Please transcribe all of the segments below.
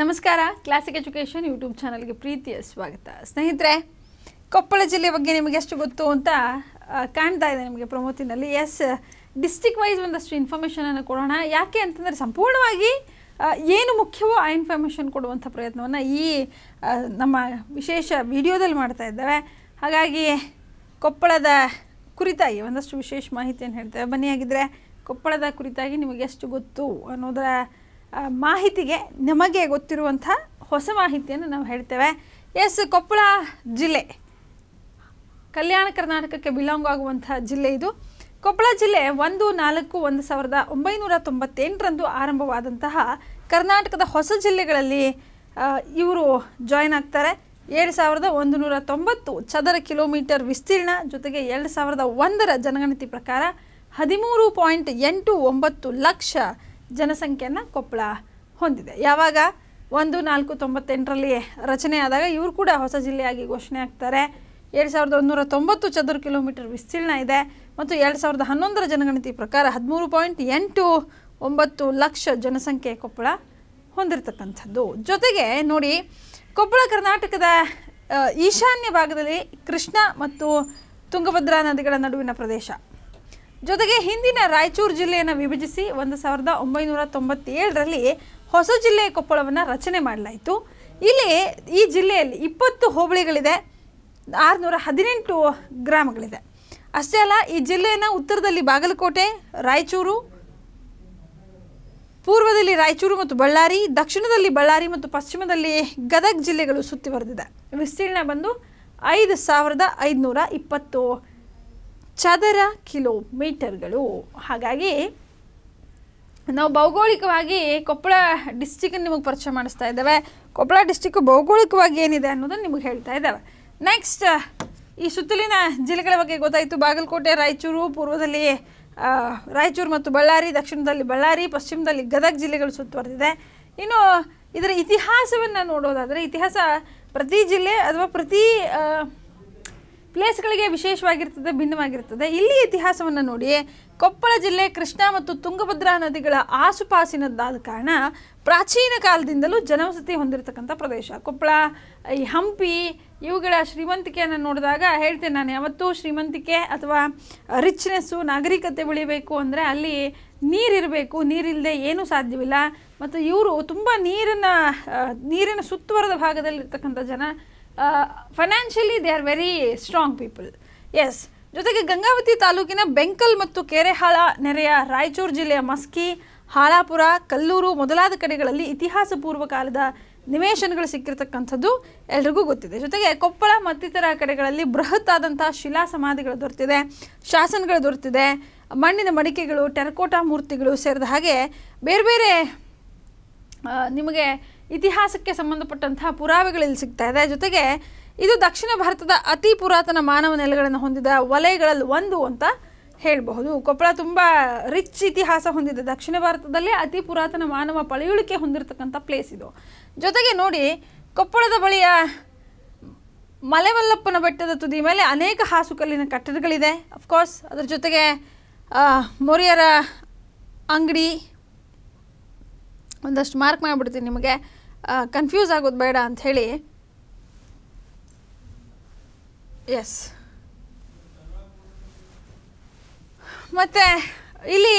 ನಮಸ್ಕಾರ classic education YouTube ಚಾನಲ್ಗೆ ಪ್ರೀತಿಯ ಸ್ವಾಗತ ಸ್ನೇಹಿತರೆ ಕೊಪ್ಪಳ ಜಿಲ್ಲೆ ಬಗ್ಗೆ ನಿಮಗೆ ಎಷ್ಟು ಗೊತ್ತು ಅಂತ ಕಾಣ್ತಾ ಇದೆ ನಿಮಗೆ ಪ್ರಮೋತಿನಲ್ಲಿ ಎಸ್ ಡಿಸ್ಟಿಕ್ ವೈಸ್ ಒಂದಷ್ಟು ಇನ್ಫಾರ್ಮೇಷನನ್ನು ಕೊಡೋಣ ಯಾಕೆ ಅಂತಂದರೆ ಸಂಪೂರ್ಣವಾಗಿ ಏನು ಮುಖ್ಯವೋ ಆ ಇನ್ಫಾರ್ಮೇಷನ್ ಕೊಡುವಂಥ ಪ್ರಯತ್ನವನ್ನು ಈ ನಮ್ಮ ವಿಶೇಷ ವಿಡಿಯೋದಲ್ಲಿ ಮಾಡ್ತಾ ಇದ್ದೇವೆ ಹಾಗಾಗಿ ಕೊಪ್ಪಳದ ಕುರಿತಾಗಿ ಒಂದಷ್ಟು ವಿಶೇಷ ಮಾಹಿತಿಯನ್ನು ಹೇಳ್ತೇವೆ ಬನ್ನಿ ಕೊಪ್ಪಳದ ಕುರಿತಾಗಿ ನಿಮಗೆಷ್ಟು ಗೊತ್ತು ಅನ್ನೋದರ ಮಾಹಿತಿಗೆ ನಮಗೆ ಗೊತ್ತಿರುವಂಥ ಹೊಸ ಮಾಹಿತಿಯನ್ನು ನಾವು ಹೇಳ್ತೇವೆ ಎಸ್ ಕೊಪ್ಪಳ ಜಿಲ್ಲೆ ಕಲ್ಯಾಣ ಕರ್ನಾಟಕಕ್ಕೆ ಬಿಲಾಂಗ್ ಆಗುವಂಥ ಜಿಲ್ಲೆ ಇದು ಕೊಪ್ಪಳ ಜಿಲ್ಲೆ ಒಂದು ನಾಲ್ಕು ಒಂದು ಸಾವಿರದ ಒಂಬೈನೂರ ತೊಂಬತ್ತೆಂಟರಂದು ಆರಂಭವಾದಂತಹ ಕರ್ನಾಟಕದ ಹೊಸ ಜಿಲ್ಲೆಗಳಲ್ಲಿ ಇವರು ಜಾಯಿನ್ ಆಗ್ತಾರೆ ಎರಡು ಸಾವಿರದ ಒಂದು ನೂರ ತೊಂಬತ್ತು ಚದರ ಕಿಲೋಮೀಟರ್ ವಿಸ್ತೀರ್ಣ ಜೊತೆಗೆ ಎರಡು ಸಾವಿರದ ಒಂದರ ಜನಗಣತಿ ಪ್ರಕಾರ ಹದಿಮೂರು ಪಾಯಿಂಟ್ ಎಂಟು ಒಂಬತ್ತು ಲಕ್ಷ ಜನಸಂಖ್ಯೆಯನ್ನು ಕೊಪ್ಪಳ ಹೊಂದಿದೆ ಯಾವಾಗ ಒಂದು ನಾಲ್ಕು ತೊಂಬತ್ತೆಂಟರಲ್ಲಿ ರಚನೆ ಆದಾಗ ಇವರು ಕೂಡ ಹೊಸ ಜಿಲ್ಲೆಯಾಗಿ ಘೋಷಣೆ ಆಗ್ತಾರೆ ಎರಡು ಸಾವಿರದ ಒಂದೂರ ತೊಂಬತ್ತು ಚದುರ ಕಿಲೋಮೀಟರ್ ವಿಸ್ತೀರ್ಣ ಇದೆ ಮತ್ತು ಎರಡು ಸಾವಿರದ ಹನ್ನೊಂದರ ಜನಗಣತಿ ಪ್ರಕಾರ ಹದಿಮೂರು ಪಾಯಿಂಟ್ ಎಂಟು ಒಂಬತ್ತು ಲಕ್ಷ ಜನಸಂಖ್ಯೆ ಕೊಪ್ಪಳ ಹೊಂದಿರತಕ್ಕಂಥದ್ದು ಜೊತೆಗೆ ನೋಡಿ ಕೊಪ್ಪಳ ಕರ್ನಾಟಕದ ಈಶಾನ್ಯ ಭಾಗದಲ್ಲಿ ಕೃಷ್ಣ ಮತ್ತು ತುಂಗಭದ್ರಾ ನದಿಗಳ ನಡುವಿನ ಪ್ರದೇಶ ಜೊತೆಗೆ ಹಿಂದಿನ ರಾಯಚೂರು ಜಿಲ್ಲೆಯನ್ನು ವಿಭಜಿಸಿ ಒಂದು ಸಾವಿರದ ಒಂಬೈನೂರ ತೊಂಬತ್ತೇಳರಲ್ಲಿ ಹೊಸ ಜಿಲ್ಲೆ ಕೊಪ್ಪಳವನ್ನು ರಚನೆ ಮಾಡಲಾಯಿತು ಇಲ್ಲಿ ಈ ಜಿಲ್ಲೆಯಲ್ಲಿ ಇಪ್ಪತ್ತು ಹೋಬಳಿಗಳಿದೆ ಆರುನೂರ ಹದಿನೆಂಟು ಗ್ರಾಮಗಳಿದೆ ಅಷ್ಟೇ ಅಲ್ಲ ಈ ಜಿಲ್ಲೆಯನ್ನ ಉತ್ತರದಲ್ಲಿ ಬಾಗಲಕೋಟೆ ರಾಯಚೂರು ಪೂರ್ವದಲ್ಲಿ ರಾಯಚೂರು ಮತ್ತು ಬಳ್ಳಾರಿ ದಕ್ಷಿಣದಲ್ಲಿ ಬಳ್ಳಾರಿ ಮತ್ತು ಪಶ್ಚಿಮದಲ್ಲಿ ಗದಗ ಜಿಲ್ಲೆಗಳು ಸುತ್ತಿವರೆದಿದೆ ವಿಸ್ತೀರ್ಣ ಬಂದು ಐದು ಸಾವಿರದ ಐದುನೂರ ಇಪ್ಪತ್ತು ಚದರ ಕಿಲೋಮೀಟರ್ಗಳು ಹಾಗಾಗಿ ನಾವು ಭೌಗೋಳಿಕವಾಗಿ ಕೊಪ್ಪಳ ಡಿಸ್ಟಿಕನ್ನು ನಿಮಗೆ ಪರಿಚಯ ಮಾಡಿಸ್ತಾ ಇದ್ದಾವೆ ಕೊಪ್ಪಳ ಡಿಸ್ಟಿಕ್ಕು ಭೌಗೋಳಿಕವಾಗಿ ಏನಿದೆ ಅನ್ನೋದನ್ನು ನಿಮಗೆ ಹೇಳ್ತಾ ಇದ್ದಾವೆ ನೆಕ್ಸ್ಟ್ ಈ ಸುತ್ತಲಿನ ಜಿಲ್ಲೆಗಳ ಬಗ್ಗೆ ಗೊತ್ತಾಯಿತು ಬಾಗಲಕೋಟೆ ರಾಯಚೂರು ಪೂರ್ವದಲ್ಲಿ ರಾಯಚೂರು ಮತ್ತು ಬಳ್ಳಾರಿ ದಕ್ಷಿಣದಲ್ಲಿ ಬಳ್ಳಾರಿ ಪಶ್ಚಿಮದಲ್ಲಿ ಗದಗ ಜಿಲ್ಲೆಗಳು ಸುತ್ತುವರೆದಿದೆ ಇನ್ನು ಇದರ ಇತಿಹಾಸವನ್ನು ನೋಡೋದಾದರೆ ಇತಿಹಾಸ ಪ್ರತಿ ಜಿಲ್ಲೆ ಅಥವಾ ಪ್ರತಿ ಪ್ಲೇಸ್ಗಳಿಗೆ ವಿಶೇಷವಾಗಿರ್ತದೆ ಭಿನ್ನವಾಗಿರ್ತದೆ ಇಲ್ಲಿ ಇತಿಹಾಸವನ್ನು ನೋಡಿ ಕೊಪ್ಪಳ ಜಿಲ್ಲೆ ಕೃಷ್ಣ ಮತ್ತು ತುಂಗಭದ್ರಾ ನದಿಗಳ ಆಸುಪಾಸಿನದ್ದಾದ ಕಾರಣ ಪ್ರಾಚೀನ ಕಾಲದಿಂದಲೂ ಜನವಸತಿ ಹೊಂದಿರತಕ್ಕಂಥ ಪ್ರದೇಶ ಕೊಪ್ಪಳ ಈ ಹಂಪಿ ಇವುಗಳ ಶ್ರೀಮಂತಿಕೆಯನ್ನು ನೋಡಿದಾಗ ಹೇಳ್ತೇನೆ ನಾನು ಯಾವತ್ತೂ ಶ್ರೀಮಂತಿಕೆ ಅಥವಾ ರಿಚ್ನೆಸ್ಸು ನಾಗರಿಕತೆ ಬೆಳಿಬೇಕು ಅಂದರೆ ಅಲ್ಲಿ ನೀರಿರಬೇಕು ನೀರಿಲ್ಲದೆ ಏನೂ ಸಾಧ್ಯವಿಲ್ಲ ಮತ್ತು ಇವರು ತುಂಬ ನೀರನ್ನು ನೀರಿನ ಸುತ್ತುವರೆದ ಭಾಗದಲ್ಲಿರ್ತಕ್ಕಂಥ ಜನ financially they are very strong people yes ಜೊತೆಗೆ ಗಂಗಾವತಿ ತಾಲೂಕಿನ ಬೆಂಕಲ್ ಮತ್ತು ಕೆರೆಹಾಳ ನೆರೆಯ ರಾಯಚೂರು ಜಿಲ್ಲೆಯ ಮಸ್ಕಿ ಹಾಳಾಪುರ ಕಲ್ಲೂರು ಮೊದಲಾದ ಕಡೆಗಳಲ್ಲಿ ಇತಿಹಾಸ ಪೂರ್ವ ಕಾಲದ ನಿವೇಶನಗಳು ಸಿಕ್ಕಿರತಕ್ಕಂಥದ್ದು ಎಲ್ರಿಗೂ ಗೊತ್ತಿದೆ ಜೊತೆಗೆ ಕೊಪ್ಪಳ ಮತ್ತಿತರ ಕಡೆಗಳಲ್ಲಿ ಬೃಹತ್ ಆದಂಥ ಶಿಲಾ ಸಮಾಧಿಗಳು ದೊರೆತಿದೆ ಶಾಸನಗಳು ದೊರೆತಿದೆ ಮಣ್ಣಿನ ಮಡಿಕೆಗಳು ಟೆರಕೋಟಾ ಮೂರ್ತಿಗಳು ಸೇರಿದ ಹಾಗೆ ಬೇರೆ ಬೇರೆ ನಿಮಗೆ ಇತಿಹಾಸಕ್ಕೆ ಸಂಬಂಧಪಟ್ಟಂತಹ ಪುರಾವೆಗಳಲ್ಲಿ ಸಿಗ್ತಾ ಇದೆ ಜೊತೆಗೆ ಇದು ದಕ್ಷಿಣ ಭಾರತದ ಅತಿ ಪುರಾತನ ಮಾನವ ನೆಲೆಗಳನ್ನು ಹೊಂದಿದ ವಲಯಗಳಲ್ಲಿ ಒಂದು ಅಂತ ಹೇಳಬಹುದು ಕೊಪ್ಪಳ ತುಂಬ ರಿಚ್ ಇತಿಹಾಸ ಹೊಂದಿದೆ ದಕ್ಷಿಣ ಭಾರತದಲ್ಲೇ ಅತಿ ಪುರಾತನ ಮಾನವ ಪಳೆಯುಳಿಕೆ ಹೊಂದಿರತಕ್ಕಂಥ ಪ್ಲೇಸ್ ಇದು ಜೊತೆಗೆ ನೋಡಿ ಕೊಪ್ಪಳದ ಬಳಿಯ ಮಲೆವಲ್ಲಪ್ಪನ ಬೆಟ್ಟದ ತುದಿ ಮೇಲೆ ಅನೇಕ ಹಾಸುಕಲ್ಲಿನ ಕಟ್ಟಡಗಳಿದೆ ಅಫ್ಕೋರ್ಸ್ ಅದರ ಜೊತೆಗೆ ಮೊರಿಯರ ಅಂಗಡಿ ಒಂದಷ್ಟು ಮಾರ್ಕ್ ಮಾಡಿಬಿಡ್ತೀನಿ ನಿಮಗೆ ಕನ್ಫ್ಯೂಸ್ ಆಗೋದು ಬೇಡ ಅಂತ ಹೇಳಿ ಎಸ್ ಮತ್ತೆ ಇಲ್ಲಿ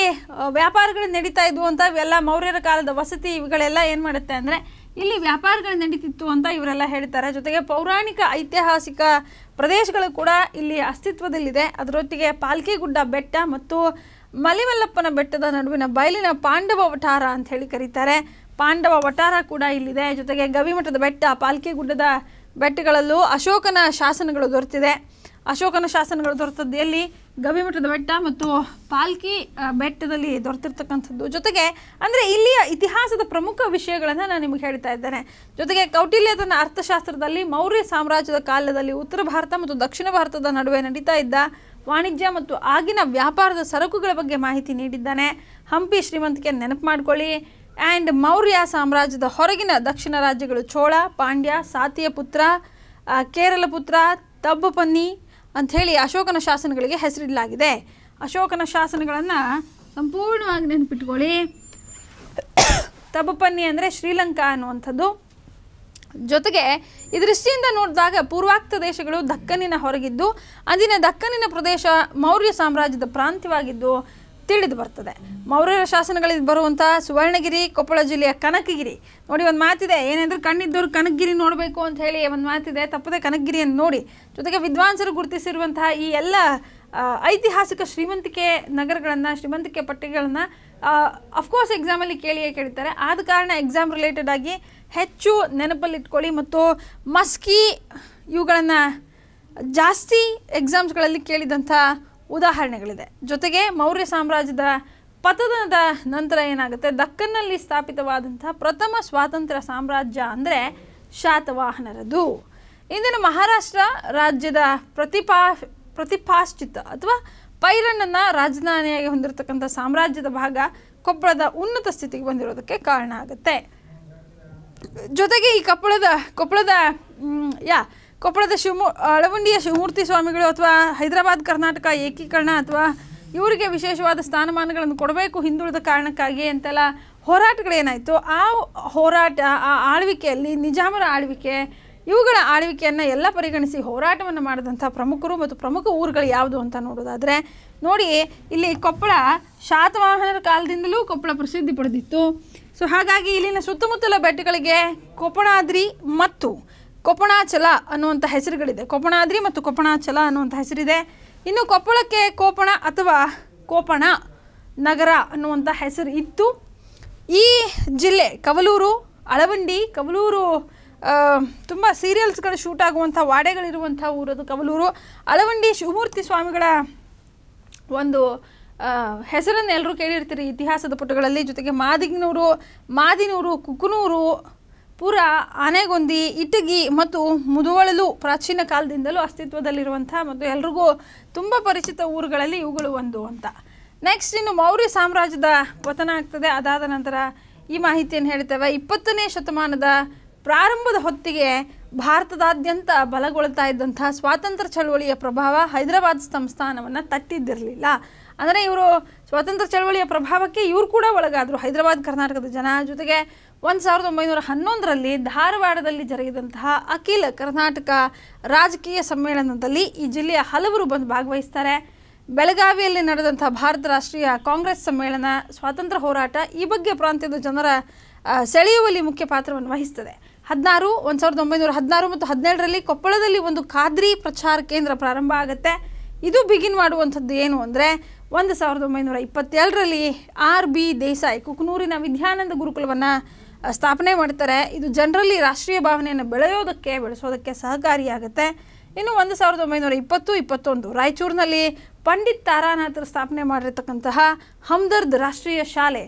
ವ್ಯಾಪಾರಗಳು ನಡೀತಾ ಇದ್ವು ಅಂತ ಇವೆಲ್ಲ ಮೌರ್ಯರ ಕಾಲದ ವಸತಿ ಇವುಗಳೆಲ್ಲ ಏನು ಮಾಡುತ್ತೆ ಅಂದರೆ ಇಲ್ಲಿ ವ್ಯಾಪಾರಗಳು ನಡೀತಿತ್ತು ಅಂತ ಇವರೆಲ್ಲ ಹೇಳ್ತಾರೆ ಜೊತೆಗೆ ಪೌರಾಣಿಕ ಐತಿಹಾಸಿಕ ಪ್ರದೇಶಗಳು ಕೂಡ ಇಲ್ಲಿ ಅಸ್ತಿತ್ವದಲ್ಲಿದೆ ಅದರೊಟ್ಟಿಗೆ ಪಾಲ್ಕಿಗುಡ್ಡ ಬೆಟ್ಟ ಮತ್ತು ಮಲಿಮಲ್ಲಪ್ಪನ ಬೆಟ್ಟದ ನಡುವಿನ ಬಯಲಿನ ಪಾಂಡವ ವಠಾರ ಅಂತ ಹೇಳಿ ಕರೀತಾರೆ ಪಾಂಡವ ವಟಾರ ಕೂಡ ಇಲ್ಲಿದೆ ಜೊತೆಗೆ ಗವಿಮಠದ ಬೆಟ್ಟ ಪಾಲ್ಕಿ ಗುಡ್ಡದ ಬೆಟ್ಟಗಳಲ್ಲೂ ಅಶೋಕನ ಶಾಸನಗಳು ದೊರೆತಿದೆ ಅಶೋಕನ ಶಾಸನಗಳು ದೊರೆತದ್ದು ಎಲ್ಲಿ ಗವಿಮಠದ ಬೆಟ್ಟ ಮತ್ತು ಪಾಲ್ಕಿ ಬೆಟ್ಟದಲ್ಲಿ ದೊರೆತಿರ್ತಕ್ಕಂಥದ್ದು ಜೊತೆಗೆ ಅಂದರೆ ಇಲ್ಲಿಯ ಇತಿಹಾಸದ ಪ್ರಮುಖ ವಿಷಯಗಳನ್ನು ನಾನು ನಿಮಗೆ ಹೇಳ್ತಾ ಇದ್ದೇನೆ ಜೊತೆಗೆ ಕೌಟಿಲ್ಯದ ಅರ್ಥಶಾಸ್ತ್ರದಲ್ಲಿ ಮೌರ್ಯ ಸಾಮ್ರಾಜ್ಯದ ಕಾಲದಲ್ಲಿ ಉತ್ತರ ಭಾರತ ಮತ್ತು ದಕ್ಷಿಣ ಭಾರತದ ನಡುವೆ ನಡೀತಾ ಇದ್ದ ವಾಣಿಜ್ಯ ಮತ್ತು ಆಗಿನ ವ್ಯಾಪಾರದ ಸರಕುಗಳ ಬಗ್ಗೆ ಮಾಹಿತಿ ನೀಡಿದ್ದಾನೆ ಹಂಪಿ ಶ್ರೀಮಂತಿಕೆ ನೆನಪು ಮಾಡಿಕೊಳ್ಳಿ ಆ್ಯಂಡ್ ಮೌರ್ಯ ಸಾಮ್ರಾಜ್ಯದ ಹೊರಗಿನ ದಕ್ಷಿಣ ರಾಜ್ಯಗಳು ಚೋಳ ಪಾಂಡ್ಯ ಸಾತಿಯ ಪುತ್ರ ಕೇರಳ ಪುತ್ರ ತಬ್ಬಪನ್ನಿ ಅಂಥೇಳಿ ಅಶೋಕನ ಶಾಸನಗಳಿಗೆ ಹೆಸರಿಡಲಾಗಿದೆ ಅಶೋಕನ ಶಾಸನಗಳನ್ನು ಸಂಪೂರ್ಣವಾಗಿ ನೆನಪಿಟ್ಕೊಳ್ಳಿ ತಬ್ಬಪನ್ನಿ ಅಂದರೆ ಶ್ರೀಲಂಕಾ ಅನ್ನುವಂಥದ್ದು ಜೊತೆಗೆ ಈ ದೃಷ್ಟಿಯಿಂದ ನೋಡಿದಾಗ ಪೂರ್ವಾಕ್ತ ದೇಶಗಳು ದಕ್ಕನಿನ ಹೊರಗಿದ್ದು ಅಂದಿನ ದಕ್ಕನಿನ ಪ್ರದೇಶ ಮೌರ್ಯ ಸಾಮ್ರಾಜ್ಯದ ಪ್ರಾಂತ್ಯವಾಗಿದ್ದು ತಿಳಿದು ಬರ್ತದೆ ಮೌರ್ಯರ ಶಾಸನಗಳಿಗೆ ಬರುವಂಥ ಸುವರ್ಣಗಿರಿ ಕೊಪ್ಪಳ ಜಿಲ್ಲೆಯ ಕನಕಗಿರಿ ನೋಡಿ ಒಂದು ಮಾತಿದೆ ಏನೆಂದ್ರೆ ಕಣ್ಣಿದ್ದವರು ಕನಕಗಿರಿ ನೋಡಬೇಕು ಅಂತ ಹೇಳಿ ಒಂದು ಮಾತಿದೆ ತಪ್ಪದೆ ಕನಕಗಿರಿಯನ್ನು ನೋಡಿ ಜೊತೆಗೆ ವಿದ್ವಾಂಸರು ಗುರುತಿಸಿರುವಂತಹ ಈ ಎಲ್ಲ ಐತಿಹಾಸಿಕ ಶ್ರೀಮಂತಿಕೆ ನಗರಗಳನ್ನು ಶ್ರೀಮಂತಿಕೆ ಪಟ್ಟಿಗಳನ್ನು ಅಫ್ಕೋರ್ಸ್ ಎಕ್ಸಾಮಲ್ಲಿ ಕೇಳಿಯೇ ಕೇಳ್ತಾರೆ ಆದ ಕಾರಣ ಎಕ್ಸಾಮ್ ರಿಲೇಟೆಡ್ ಆಗಿ ಹೆಚ್ಚು ನೆನಪಲ್ಲಿಟ್ಕೊಳ್ಳಿ ಮತ್ತು ಮಸ್ಕಿ ಇವುಗಳನ್ನು ಜಾಸ್ತಿ ಎಕ್ಸಾಮ್ಸ್ಗಳಲ್ಲಿ ಕೇಳಿದಂಥ ಉದಾಹರಣೆಗಳಿದೆ ಜೊತೆಗೆ ಮೌರ್ಯ ಸಾಮ್ರಾಜ್ಯದ ಪತನದ ನಂತರ ಏನಾಗುತ್ತೆ ದಕ್ಕನ್ನಲ್ಲಿ ಸ್ಥಾಪಿತವಾದಂತಹ ಪ್ರಥಮ ಸ್ವಾತಂತ್ರ್ಯ ಸಾಮ್ರಾಜ್ಯ ಅಂದರೆ ಶಾತವಾಹನರದು ಇಂದಿನ ಮಹಾರಾಷ್ಟ್ರ ರಾಜ್ಯದ ಪ್ರತಿಪಾ ಪ್ರತಿಪಾಶ್ಚಿತ ಅಥವಾ ಪೈರಣ್ಣನ ರಾಜಧಾನಿಯಾಗಿ ಹೊಂದಿರತಕ್ಕಂಥ ಸಾಮ್ರಾಜ್ಯದ ಭಾಗ ಕೊಪ್ಪಳದ ಉನ್ನತ ಸ್ಥಿತಿಗೆ ಬಂದಿರೋದಕ್ಕೆ ಕಾರಣ ಆಗುತ್ತೆ ಜೊತೆಗೆ ಈ ಕೊಪ್ಪಳದ ಕೊಪ್ಪಳದ ಯಾ ಕೊಪ್ಪಳದ ಶಿವಮೂ ಅಳವಂಡಿಯ ಶಿವಮೂರ್ತಿ ಸ್ವಾಮಿಗಳು ಅಥವಾ ಹೈದರಾಬಾದ್ ಕರ್ನಾಟಕ ಏಕೀಕರಣ ಅಥವಾ ಇವರಿಗೆ ವಿಶೇಷವಾದ ಸ್ಥಾನಮಾನಗಳನ್ನು ಕೊಡಬೇಕು ಹಿಂದುಳಿದ ಕಾರಣಕ್ಕಾಗಿ ಅಂತೆಲ್ಲ ಹೋರಾಟಗಳೇನಾಯಿತು ಆ ಹೋರಾಟ ಆ ಆಳ್ವಿಕೆಯಲ್ಲಿ ನಿಜಾಮರ ಆಳ್ವಿಕೆ ಇವುಗಳ ಆಳ್ವಿಕೆಯನ್ನು ಎಲ್ಲ ಪರಿಗಣಿಸಿ ಹೋರಾಟವನ್ನು ಮಾಡಿದಂಥ ಪ್ರಮುಖರು ಮತ್ತು ಪ್ರಮುಖ ಊರುಗಳು ಯಾವುದು ಅಂತ ನೋಡೋದಾದರೆ ನೋಡಿ ಇಲ್ಲಿ ಕೊಪ್ಪಳ ಶಾತವಾಹನರ ಕಾಲದಿಂದಲೂ ಕೊಪ್ಪಳ ಪ್ರಸಿದ್ಧಿ ಪಡೆದಿತ್ತು ಸೊ ಹಾಗಾಗಿ ಇಲ್ಲಿನ ಸುತ್ತಮುತ್ತಲ ಬೆಟ್ಟಗಳಿಗೆ ಕೊಪ್ಪಳಾದ್ರಿ ಮತ್ತು ಕೊಪಣಾಚಲ ಅನ್ನುವಂಥ ಹೆಸರುಗಳಿದೆ ಕೊಪಣಾದ್ರಿ ಮತ್ತು ಕೊಪಣಾಚಲ ಅನ್ನುವಂಥ ಹೆಸರಿದೆ ಇನ್ನು ಕೊಪ್ಪಳಕ್ಕೆ ಕೋಪಣ ಅಥವಾ ಕೋಪಣ ನಗರ ಅನ್ನುವಂಥ ಹೆಸರು ಇತ್ತು ಈ ಜಿಲ್ಲೆ ಕವಲೂರು ಅಳವಂಡಿ ಕವಲೂರು ತುಂಬ ಸೀರಿಯಲ್ಸ್ಗಳು ಶೂಟ್ ಆಗುವಂಥ ವಾಡೆಗಳಿರುವಂಥ ಊರದು ಕವಲೂರು ಅಳವಂಡಿ ಶಿವಮೂರ್ತಿ ಸ್ವಾಮಿಗಳ ಒಂದು ಹೆಸರನ್ನು ಎಲ್ಲರೂ ಕೇಳಿರ್ತೀರಿ ಇತಿಹಾಸದ ಪುಟಗಳಲ್ಲಿ ಜೊತೆಗೆ ಮಾದಿಗ್ನೂರು ಮಾದಿನೂರು ಕುಕುನೂರು ಪುರ ಆನೆಗೊಂದಿ ಇಟಗಿ ಮತ್ತು ಮುದುವಳಲು ಪ್ರಾಚೀನ ಕಾಲದಿಂದಲೂ ಅಸ್ತಿತ್ವದಲ್ಲಿರುವಂಥ ಮತ್ತು ಎಲ್ರಿಗೂ ತುಂಬ ಪರಿಚಿತ ಊರುಗಳಲ್ಲಿ ಇವುಗಳು ಒಂದು ಅಂತ ನೆಕ್ಸ್ಟ್ ಇನ್ನು ಮೌರ್ಯ ಸಾಮ್ರಾಜ್ಯದ ಪತನ ಆಗ್ತದೆ ಅದಾದ ನಂತರ ಈ ಮಾಹಿತಿಯನ್ನು ಹೇಳ್ತೇವೆ ಇಪ್ಪತ್ತನೇ ಶತಮಾನದ ಪ್ರಾರಂಭದ ಹೊತ್ತಿಗೆ ಭಾರತದಾದ್ಯಂತ ಬಲಗೊಳ್ತಾ ಇದ್ದಂಥ ಸ್ವಾತಂತ್ರ್ಯ ಚಳವಳಿಯ ಪ್ರಭಾವ ಹೈದರಾಬಾದ್ ಸಂಸ್ಥಾನವನ್ನು ತಟ್ಟಿದ್ದಿರಲಿಲ್ಲ ಅಂದರೆ ಇವರು ಸ್ವಾತಂತ್ರ್ಯ ಚಳವಳಿಯ ಪ್ರಭಾವಕ್ಕೆ ಇವರು ಕೂಡ ಒಳಗಾದರು ಹೈದರಾಬಾದ್ ಕರ್ನಾಟಕದ ಜನ ಜೊತೆಗೆ ಒಂದು ಸಾವಿರದ ಒಂಬೈನೂರ ಹನ್ನೊಂದರಲ್ಲಿ ಧಾರವಾಡದಲ್ಲಿ ಜರುಗಿದಂತಹ ಅಖಿಲ ಕರ್ನಾಟಕ ರಾಜಕೀಯ ಸಮ್ಮೇಳನದಲ್ಲಿ ಈ ಜಿಲ್ಲೆಯ ಹಲವರು ಬಂದು ಭಾಗವಹಿಸ್ತಾರೆ ಬೆಳಗಾವಿಯಲ್ಲಿ ನಡೆದಂಥ ಭಾರತ ರಾಷ್ಟ್ರೀಯ ಕಾಂಗ್ರೆಸ್ ಸಮ್ಮೇಳನ ಸ್ವಾತಂತ್ರ್ಯ ಹೋರಾಟ ಈ ಬಗ್ಗೆ ಪ್ರಾಂತ್ಯದ ಜನರ ಸೆಳೆಯುವಲ್ಲಿ ಮುಖ್ಯ ಪಾತ್ರವನ್ನು ವಹಿಸ್ತದೆ ಹದಿನಾರು ಒಂದು ಸಾವಿರದ ಒಂಬೈನೂರ ಹದಿನಾರು ಮತ್ತು ಹದಿನೇಳರಲ್ಲಿ ಕೊಪ್ಪಳದಲ್ಲಿ ಒಂದು ಖಾದ್ರಿ ಪ್ರಚಾರ ಕೇಂದ್ರ ಪ್ರಾರಂಭ ಆಗುತ್ತೆ ಇದು ಬಿಗಿನ್ ಮಾಡುವಂಥದ್ದು ಏನು ಅಂದರೆ ಒಂದು ಸಾವಿರದ ಒಂಬೈನೂರ ಇಪ್ಪತ್ತೇಳರಲ್ಲಿ ಆರ್ ಬಿ ದೇಸಾಯಿ ಕುಕನೂರಿನ ವಿದ್ಯಾನಂದ ಗುರುಕುಲವನ್ನು ಸ್ಥಾಪನೆ ಮಾಡ್ತಾರೆ ಇದು ಜನರಲ್ಲಿ ರಾಷ್ಟ್ರೀಯ ಭಾವನೆಯನ್ನು ಬೆಳೆಯೋದಕ್ಕೆ ಬೆಳೆಸೋದಕ್ಕೆ ಸಹಕಾರಿಯಾಗುತ್ತೆ ಇನ್ನು ಒಂದು ಸಾವಿರದ ಒಂಬೈನೂರ ಇಪ್ಪತ್ತು ಇಪ್ಪತ್ತೊಂದು ರಾಯಚೂರಿನಲ್ಲಿ ಪಂಡಿತ್ ತಾರಾನಾಥರು ಸ್ಥಾಪನೆ ಮಾಡಿರ್ತಕ್ಕಂತಹ ಹಮ್ದರ್ದ್ ರಾಷ್ಟ್ರೀಯ ಶಾಲೆ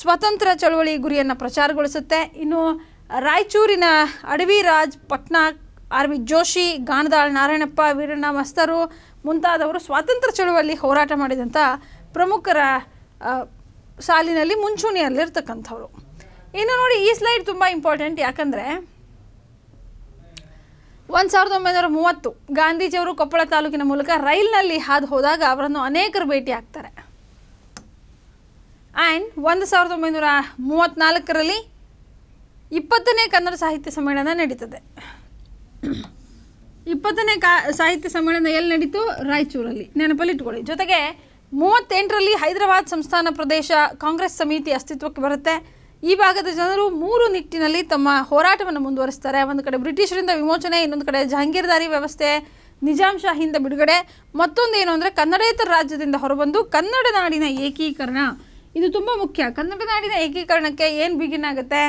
ಸ್ವತಂತ್ರ ಚಳವಳಿ ಗುರಿಯನ್ನು ಪ್ರಚಾರಗೊಳಿಸುತ್ತೆ ಇನ್ನು ರಾಯಚೂರಿನ ಅಡವಿರಾಜ್ ಪಟ್ನಾಕ್ ಆರ್ ವಿ ಜೋಶಿ ಗಾಣದಾಳ್ ನಾರಾಯಣಪ್ಪ ವೀರಣ್ಣ ಮಸ್ತರು ಮುಂತಾದವರು ಸ್ವಾತಂತ್ರ್ಯ ಚಳುವಳಿ ಹೋರಾಟ ಮಾಡಿದಂಥ ಪ್ರಮುಖರ ಸಾಲಿನಲ್ಲಿ ಮುಂಚೂಣಿಯಲ್ಲಿರ್ತಕ್ಕಂಥವ್ರು ಇನ್ನು ನೋಡಿ ಈ ಸ್ಲೈಡ್ ತುಂಬ ಇಂಪಾರ್ಟೆಂಟ್ ಯಾಕಂದರೆ ಒಂದು ಸಾವಿರದ ಒಂಬೈನೂರ ಮೂವತ್ತು ಗಾಂಧೀಜಿಯವರು ಕೊಪ್ಪಳ ತಾಲೂಕಿನ ಮೂಲಕ ರೈಲ್ನಲ್ಲಿ ಹಾದು ಹೋದಾಗ ಅವರನ್ನು ಅನೇಕರು ಭೇಟಿ ಆಗ್ತಾರೆ ಆ್ಯಂಡ್ ಒಂದು ಸಾವಿರದ ಒಂಬೈನೂರ ಮೂವತ್ತ್ನಾಲ್ಕರಲ್ಲಿ ಇಪ್ಪತ್ತನೇ ಕನ್ನಡ ಸಾಹಿತ್ಯ ಸಮ್ಮೇಳನ ನಡೀತದೆ ಇಪ್ಪತ್ತನೇ ಕಾ ಸಾಹಿತ್ಯ ಸಮ್ಮೇಳನ ಎಲ್ಲಿ ನಡೀತು ರಾಯಚೂರಲ್ಲಿ ನೆನಪಲ್ಲಿ ಇಟ್ಕೊಳ್ಳಿ ಜೊತೆಗೆ ಮೂವತ್ತೆಂಟರಲ್ಲಿ ಹೈದರಾಬಾದ್ ಸಂಸ್ಥಾನ ಪ್ರದೇಶ ಕಾಂಗ್ರೆಸ್ ಸಮಿತಿ ಅಸ್ತಿತ್ವಕ್ಕೆ ಬರುತ್ತೆ ಈ ಭಾಗದ ಜನರು ಮೂರು ನಿಟ್ಟಿನಲ್ಲಿ ತಮ್ಮ ಹೋರಾಟವನ್ನು ಮುಂದುವರಿಸ್ತಾರೆ ಒಂದು ಕಡೆ ಬ್ರಿಟಿಷರಿಂದ ವಿಮೋಚನೆ ಇನ್ನೊಂದು ಕಡೆ ಜಹಾಂಗೀರ್ದಾರಿ ವ್ಯವಸ್ಥೆ ನಿಜಾಮ್ ಶಾಹಿಂದ ಬಿಡುಗಡೆ ಮತ್ತೊಂದು ಏನು ಅಂದರೆ ಕನ್ನಡೇತರ ರಾಜ್ಯದಿಂದ ಹೊರಬಂದು ಕನ್ನಡ ನಾಡಿನ ಏಕೀಕರಣ ಇದು ತುಂಬ ಮುಖ್ಯ ಕನ್ನಡ ನಾಡಿನ ಏಕೀಕರಣಕ್ಕೆ ಏನು ಬಿಗಿನ್ ಆಗುತ್ತೆ